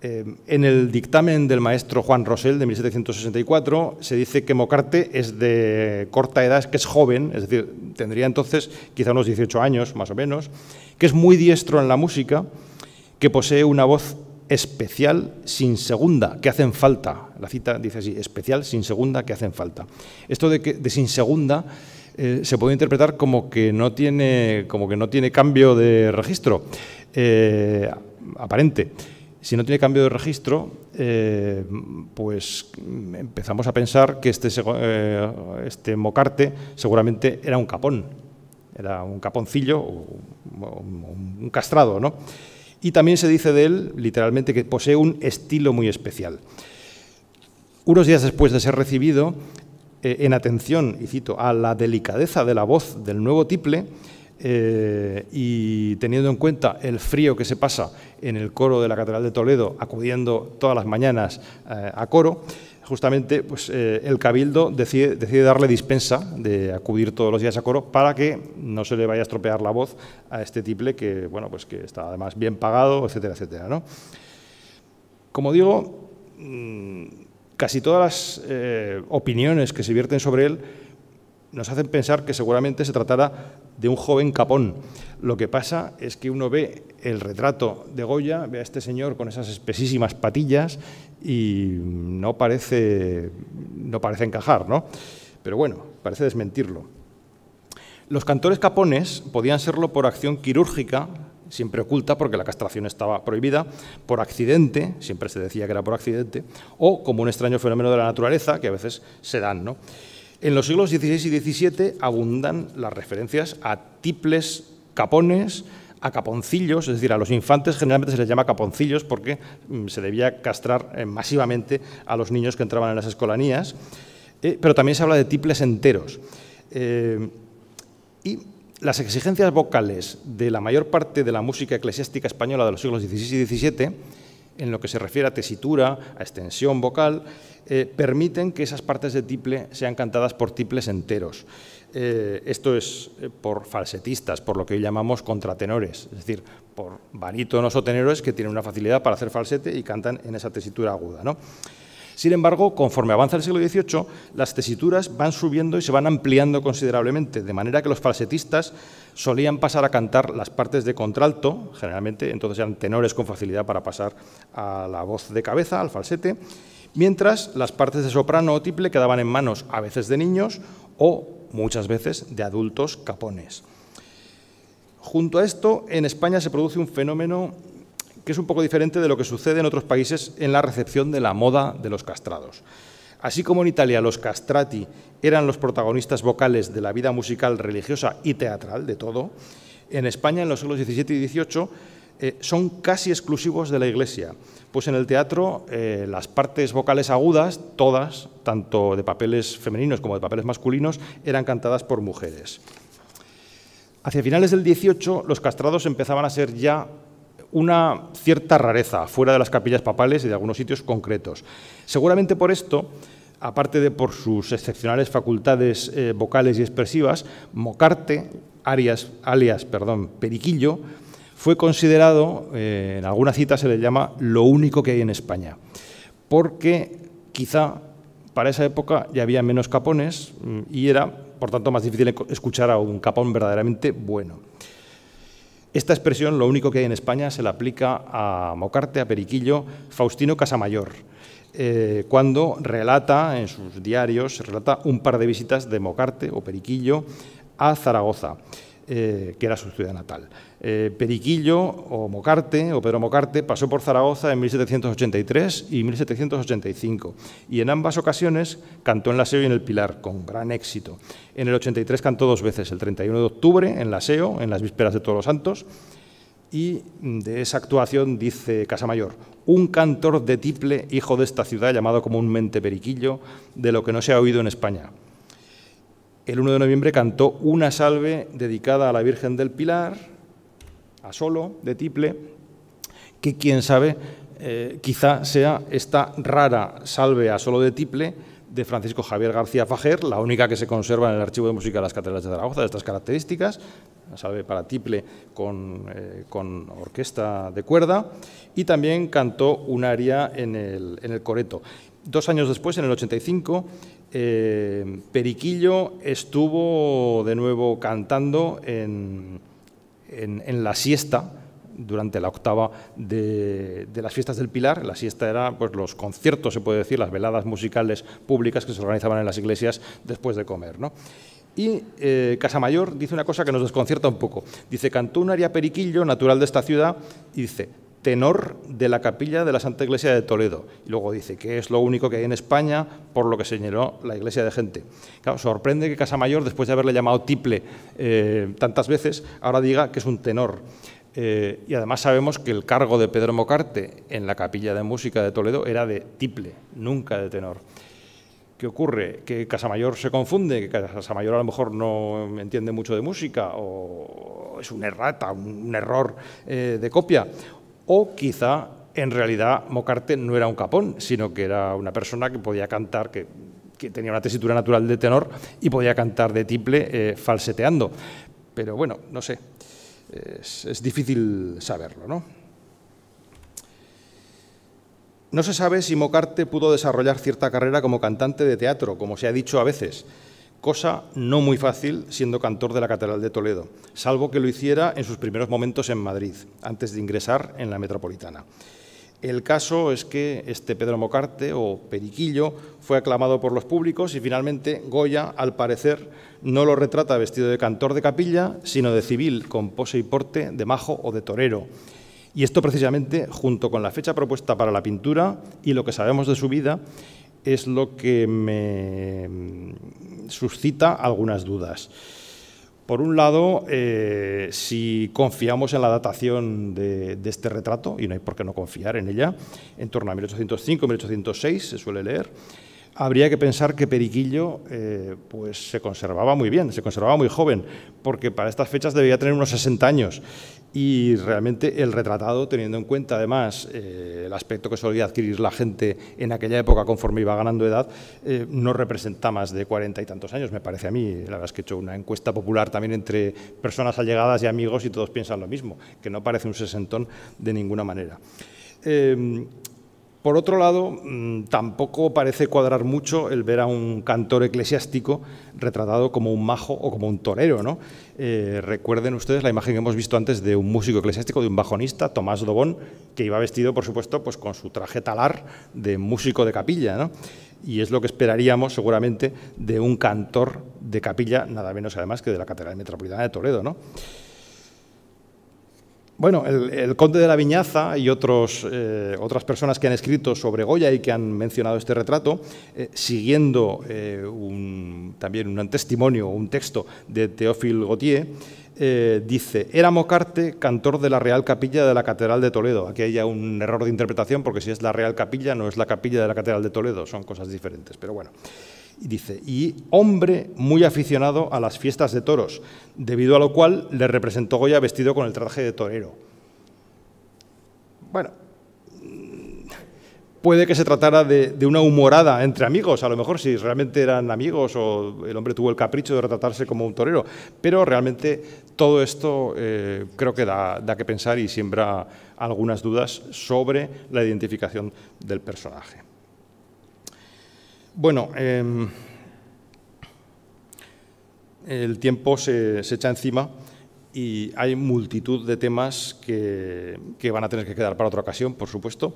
Eh, en el dictamen del maestro Juan Rosell de 1764 se dice que Mocarte es de corta edad, es que es joven, es decir, tendría entonces quizá unos 18 años más o menos, que es muy diestro en la música, que posee una voz especial sin segunda, que hacen falta. La cita dice así, especial sin segunda, que hacen falta. Esto de, que, de sin segunda eh, se puede interpretar como que no tiene, como que no tiene cambio de registro eh, aparente. Si no tiene cambio de registro, eh, pues empezamos a pensar que este, eh, este, mocarte seguramente era un capón, era un caponcillo un castrado, ¿no? Y también se dice de él, literalmente, que posee un estilo muy especial. Unos días después de ser recibido, eh, en atención, y cito, a la delicadeza de la voz del nuevo tiple, eh, y teniendo en cuenta el frío que se pasa en el coro de la Catedral de Toledo, acudiendo todas las mañanas eh, a coro, justamente pues, eh, el cabildo decide, darle dispensa de acudir todos los días a coro para que no se le vaya a estropear la voz a este tiple que, bueno, pues que está además bien pagado, etcétera, etcétera. Como digo, mm, casi todas las opiniones que se vierten sobre él nos hacen pensar que seguramente se tratará de un joven capón. Lo que pasa es que uno ve el retrato de Goya, ve a este señor con esas espesísimas patillas y no parece, no parece encajar, ¿no? Pero bueno, parece desmentirlo. Los cantores capones podían serlo por acción quirúrgica, siempre oculta porque la castración estaba prohibida, por accidente, siempre se decía que era por accidente, o como un extraño fenómeno de la naturaleza que a veces se dan, ¿no? En los siglos XVI y XVII abundan las referencias a tiples, capones, a caponcillos, es decir, a los infantes generalmente se les llama caponcillos porque mm, se debía castrar eh, masivamente a los niños que entraban en las escolanías, eh, pero también se habla de tiples enteros. Eh, y las exigencias vocales de la mayor parte de la música eclesiástica española de los siglos XVI y XVII en lo que se refiere a tesitura, a extensión vocal, eh, permiten que esas partes de tiple sean cantadas por tiples enteros. Eh, esto es eh, por falsetistas, por lo que hoy llamamos contratenores, es decir, por barítonos o tenores que tienen una facilidad para hacer falsete y cantan en esa tesitura aguda. ¿no? Sin embargo, conforme avanza el siglo XVIII, las tesituras van subiendo y se van ampliando considerablemente, de manera que los falsetistas solían pasar a cantar las partes de contralto, generalmente, entonces eran tenores con facilidad para pasar a la voz de cabeza, al falsete, mientras las partes de soprano o tiple quedaban en manos a veces de niños o muchas veces de adultos capones. Junto a esto, en España se produce un fenómeno que es un poco diferente de lo que sucede en otros países en la recepción de la moda de los castrados. Así como en Italia los castrati eran los protagonistas vocales de la vida musical, religiosa y teatral de todo, en España en los siglos XVII y XVIII eh, son casi exclusivos de la Iglesia, pues en el teatro eh, las partes vocales agudas, todas, tanto de papeles femeninos como de papeles masculinos, eran cantadas por mujeres. Hacia finales del XVIII, los castrados empezaban a ser ya una cierta rareza fuera de las capillas papales y de algunos sitios concretos. Seguramente por esto, aparte de por sus excepcionales facultades eh, vocales y expresivas, Mocarte, Arias, alias perdón, Periquillo, fue considerado, eh, en alguna cita se le llama, lo único que hay en España, porque quizá para esa época ya había menos capones mm, y era, por tanto, más difícil escuchar a un capón verdaderamente bueno. Esta expresión lo único que hay en España se la aplica a Mocarte, a Periquillo, Faustino Casamayor, eh, cuando relata en sus diarios, relata un par de visitas de Mocarte o Periquillo a Zaragoza. Eh, que era su ciudad natal. Eh, periquillo o Mocarte, o Pedro Mocarte, pasó por Zaragoza en 1783 y 1785, y en ambas ocasiones cantó en Laseo y en el Pilar, con gran éxito. En el 83 cantó dos veces, el 31 de octubre en la en las vísperas de Todos los Santos, y de esa actuación dice Casamayor, un cantor de tiple, hijo de esta ciudad llamado comúnmente Periquillo, de lo que no se ha oído en España el 1 de noviembre cantó una salve dedicada a la Virgen del Pilar, a solo, de tiple, que quién sabe, eh, quizá sea esta rara salve a solo de tiple de Francisco Javier García Fajer, la única que se conserva en el Archivo de Música de las Catedrales de Zaragoza, de estas características, salve para tiple eh, con, orquesta de cuerda, y también cantó un aria en el, en el coreto. Dos años después, en el 85, eh, periquillo estuvo de nuevo cantando en, la siesta durante la octava de, las fiestas del Pilar. La siesta era pues, los conciertos, se puede decir, las veladas musicales públicas que se organizaban en las iglesias después de comer. Y eh, Casamayor dice una cosa que nos desconcierta un poco. Dice, cantó un aria periquillo, natural de esta ciudad, y dice, tenor de la capilla de la Santa Iglesia de Toledo. Y luego dice que es lo único que hay en España por lo que señaló la Iglesia de Gente. Claro, sorprende que Casamayor, después de haberle llamado tiple eh, tantas veces, ahora diga que es un tenor. Eh, y además sabemos que el cargo de Pedro Mocarte en la capilla de música de Toledo era de tiple, nunca de tenor. ¿Qué ocurre? ¿Que Casamayor se confunde? ¿Que Casamayor a lo mejor no entiende mucho de música? ¿O es una errata, un error eh, de copia? o quizá en realidad Mocarte no era un capón, sino que era una persona que podía cantar, que, tenía una tesitura natural de tenor y podía cantar de tiple eh, falseteando. Pero bueno, no sé, es, es difícil saberlo, ¿no? No se sabe si Mocarte pudo desarrollar cierta carrera como cantante de teatro, como se ha dicho a veces cosa no muy fácil siendo cantor de la Catedral de Toledo, salvo que lo hiciera en sus primeros momentos en Madrid, antes de ingresar en la Metropolitana. El caso es que este Pedro Mocarte, o Periquillo, fue aclamado por los públicos y finalmente Goya, al parecer, no lo retrata vestido de cantor de capilla, sino de civil, con pose y porte de majo o de torero. Y esto precisamente junto con la fecha propuesta para la pintura y lo que sabemos de su vida es lo que me suscita algunas dudas. Por un lado, eh, si confiamos en la datación de, este retrato, y no hay por qué no confiar en ella, en torno a 1805-1806 se suele leer, habría que pensar que Periquillo eh, pues se conservaba muy bien, se conservaba muy joven, porque para estas fechas debía tener unos 60 años y realmente el retratado, teniendo en cuenta además eh, el aspecto que solía adquirir la gente en aquella época conforme iba ganando edad, eh, no representa más de cuarenta y tantos años, me parece a mí. La verdad es que he hecho una encuesta popular también entre personas allegadas y amigos y todos piensan lo mismo, que no parece un sesentón de ninguna manera. Em, por otro lado, mm, tampoco parece cuadrar mucho el ver a un cantor eclesiástico retratado como un majo o como un torero, ¿no? Eh, recuerden ustedes la imagen que hemos visto antes de un músico eclesiástico, de un bajonista, Tomás Dobón, que iba vestido, por supuesto, pues con su traje talar de músico de capilla, Y es lo que esperaríamos seguramente de un cantor de capilla, nada menos además que de la Catedral Metropolitana de Toledo, ¿no? Bueno, el, conde de la Viñaza y eh, otras personas que han escrito sobre Goya y que han mencionado este retrato, eh, siguiendo eh, también un testimonio, un texto de Théophile Gautier, dice, era Mocarte, cantor de la Real Capilla de la Catedral de Toledo. Aquí hay un error de interpretación porque si es la Real Capilla no es la Capilla de la Catedral de Toledo, son cosas diferentes, pero bueno. Y dice, y hombre muy aficionado a las fiestas de toros, debido a lo cual le representó Goya vestido con el traje de torero. Bueno, mm, puede que se tratara de, una humorada entre amigos, a lo mejor si realmente eran amigos o el hombre tuvo el capricho de retratarse como un torero, pero realmente todo esto eh, creo que da que pensar y siembra algunas dudas sobre la identificación del personaje. Bueno, em, el tiempo se, echa encima y hay multitud de temas que, van a tener que quedar para otra ocasión, por supuesto.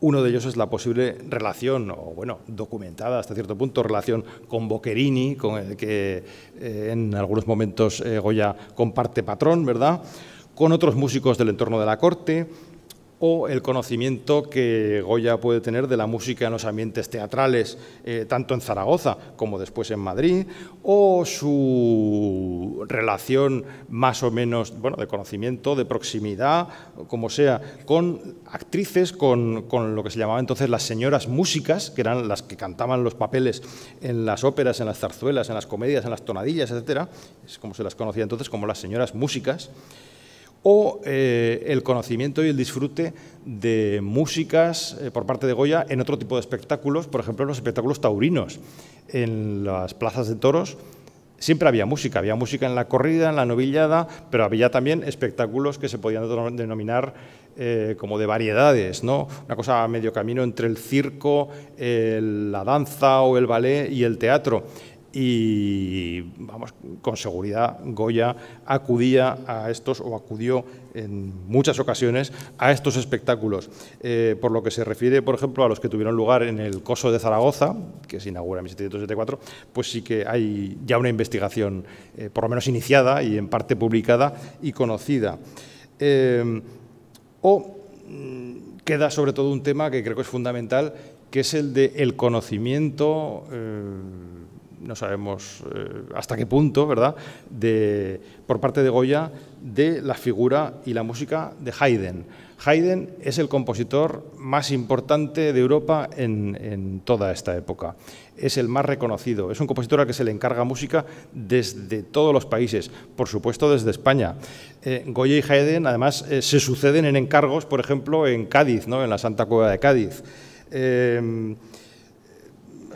Uno de ellos es la posible relación, o bueno, documentada hasta cierto punto, relación con Boccherini, con el que eh, en algunos momentos eh, Goya comparte patrón, ¿verdad? Con otros músicos del entorno de la corte, o el conocimiento que Goya puede tener de la música en los ambientes teatrales, eh, tanto en Zaragoza como después en Madrid, o su relación más o menos bueno, de conocimiento, de proximidad, como sea, con actrices, con, con lo que se llamaba entonces las señoras músicas, que eran las que cantaban los papeles en las óperas, en las zarzuelas, en las comedias, en las tonadillas, etc. Es como se las conocía entonces como las señoras músicas o eh, el conocimiento y el disfrute de músicas eh, por parte de Goya en otro tipo de espectáculos, por ejemplo, en los espectáculos taurinos, en las plazas de toros. Siempre había música, había música en la corrida, en la novillada, pero había también espectáculos que se podían denominar eh, como de variedades, ¿no? Una cosa a medio camino entre el circo, la danza o el ballet y el teatro y vamos, con seguridad Goya acudía a estos o acudió en muchas ocasiones a estos espectáculos. Eh, por lo que se refiere, por ejemplo, a los que tuvieron lugar en el Coso de Zaragoza, que se inaugura en 1774, pues sí que hay ya una investigación, eh, por lo menos iniciada y en parte publicada y conocida. Eh, o mm, queda sobre todo un tema que creo que es fundamental, que es el de el conocimiento no sabemos eh, hasta qué punto, ¿verdad?, de, por parte de Goya, de la figura y la música de Haydn. Haydn es el compositor más importante de Europa en, toda esta época. Es el más reconocido. Es un compositor al que se le encarga música desde todos los países, por supuesto desde España. Eh, Goya y Haydn, además, eh, se suceden en encargos, por ejemplo, en Cádiz, ¿no? en la Santa Cueva de Cádiz.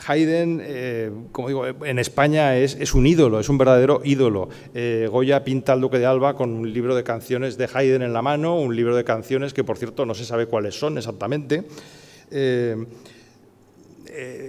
Haydn, eh, como digo, en España es, un ídolo, es un verdadero ídolo. Eh, Goya pinta al Duque de Alba con un libro de canciones de Haydn en la mano, un libro de canciones que, por cierto, no se sabe cuáles son exactamente. Eh,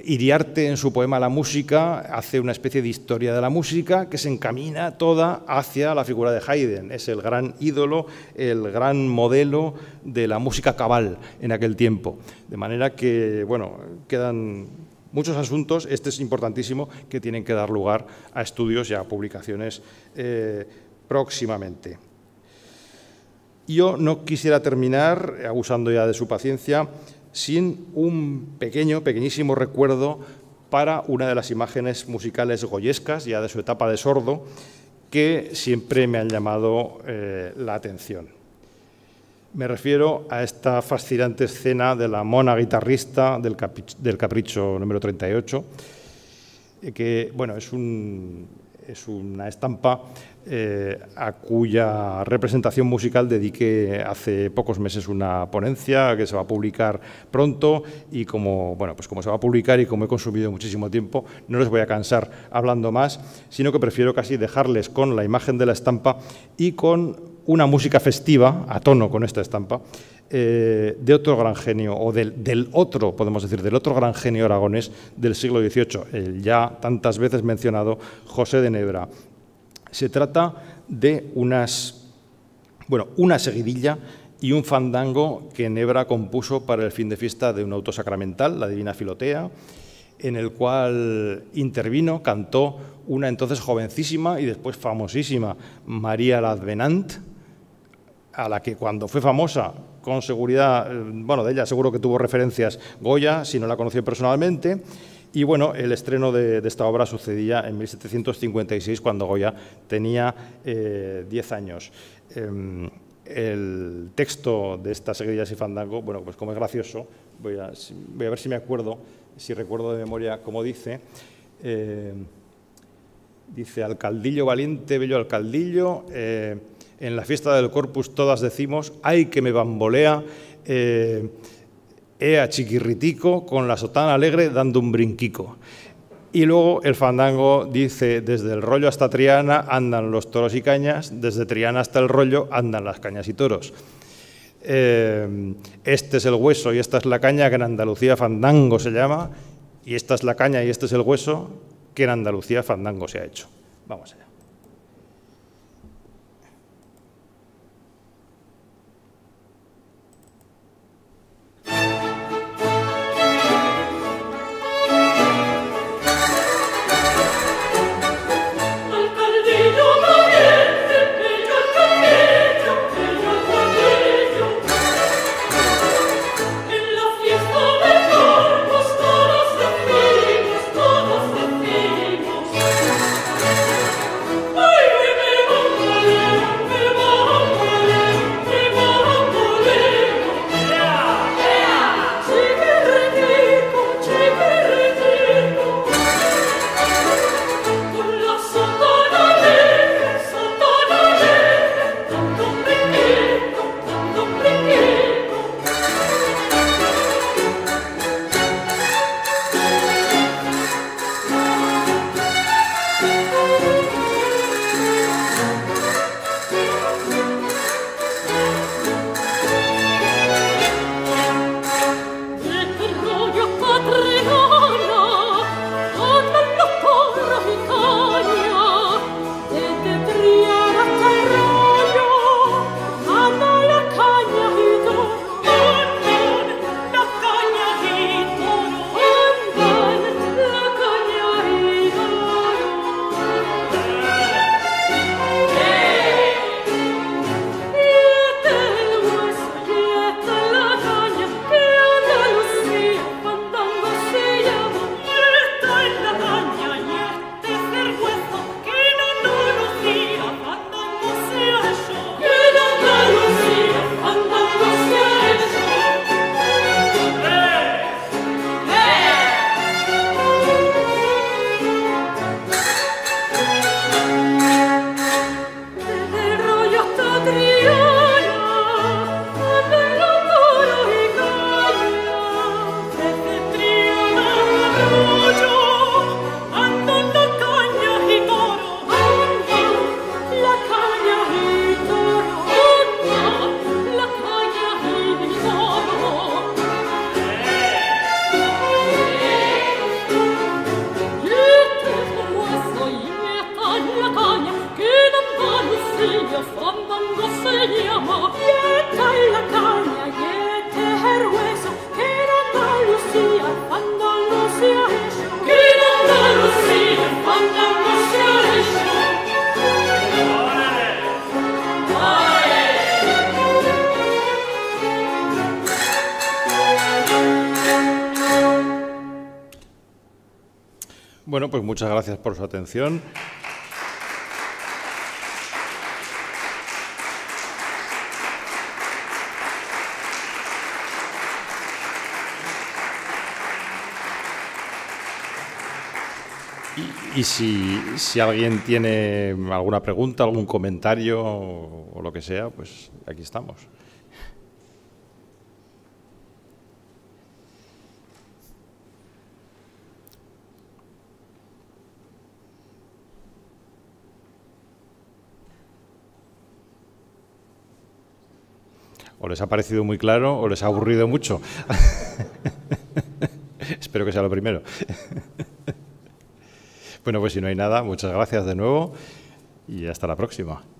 Iriarte, en su poema La música, hace una especie de historia de la música que se encamina toda hacia la figura de Haydn. Es el gran ídolo, el gran modelo de la música cabal en aquel tiempo. De manera que, bueno, quedan muchos asuntos, este es importantísimo, que tienen que dar lugar a estudios y a publicaciones eh, próximamente. Yo no quisiera terminar, abusando ya de su paciencia, sin un pequeño, pequeñísimo recuerdo para una de las imágenes musicales goyescas, ya de su etapa de sordo, que siempre me han llamado eh, la atención. Me refiero a esta fascinante escena de la mona guitarrista del, capricho, del capricho número 38, eh, que bueno, es, es una estampa eh, a cuya representación musical dediqué hace pocos meses una ponencia que se va a publicar pronto y como, bueno, pues como se va a publicar y como he consumido muchísimo tiempo, no les voy a cansar hablando más, sino que prefiero casi dejarles con la imagen de la estampa y con una música festiva, a tono con esta estampa, eh, de otro gran genio, o del, otro, podemos decir, del otro gran genio aragonés del siglo XVIII, el ya tantas veces mencionado José de Nebra. Se trata de unas, bueno, una seguidilla y un fandango que Nebra compuso para el fin de fiesta de un auto sacramental, la Divina Filotea, en el cual intervino, cantó una entonces jovencísima y después famosísima María la Advenant, a la que cuando fue famosa, con seguridad, eh, bueno, de ella seguro que tuvo referencias Goya, si no la conoció personalmente. Y bueno, el estreno de, esta obra sucedía en 1756, cuando Goya tenía 10 eh, años. Em, el texto de esta seguidillas y fandango, bueno, pues como es gracioso, voy a, ver si me acuerdo, si recuerdo de memoria cómo dice. Eh, dice, alcaldillo valiente, bello alcaldillo, en la fiesta del Corpus todas decimos, ay que me bambolea, eh, ea chiquirritico, con la sotana alegre dando un brinquico. Y luego el fandango dice, desde el rollo hasta Triana andan los toros y cañas, desde Triana hasta el rollo andan las cañas y toros. Eh, este es el hueso y esta es la caña, que en Andalucía fandango se llama, y esta es la caña y este es el hueso, que en Andalucía fandango se ha hecho. Vamos allá. Muchas gracias por su atención. Y si, alguien tiene alguna pregunta, algún comentario o lo que sea, pues aquí estamos. les ha parecido muy claro o les ha aburrido mucho. Espero que sea lo primero. bueno, pues si no hay nada, muchas gracias de nuevo y hasta la próxima.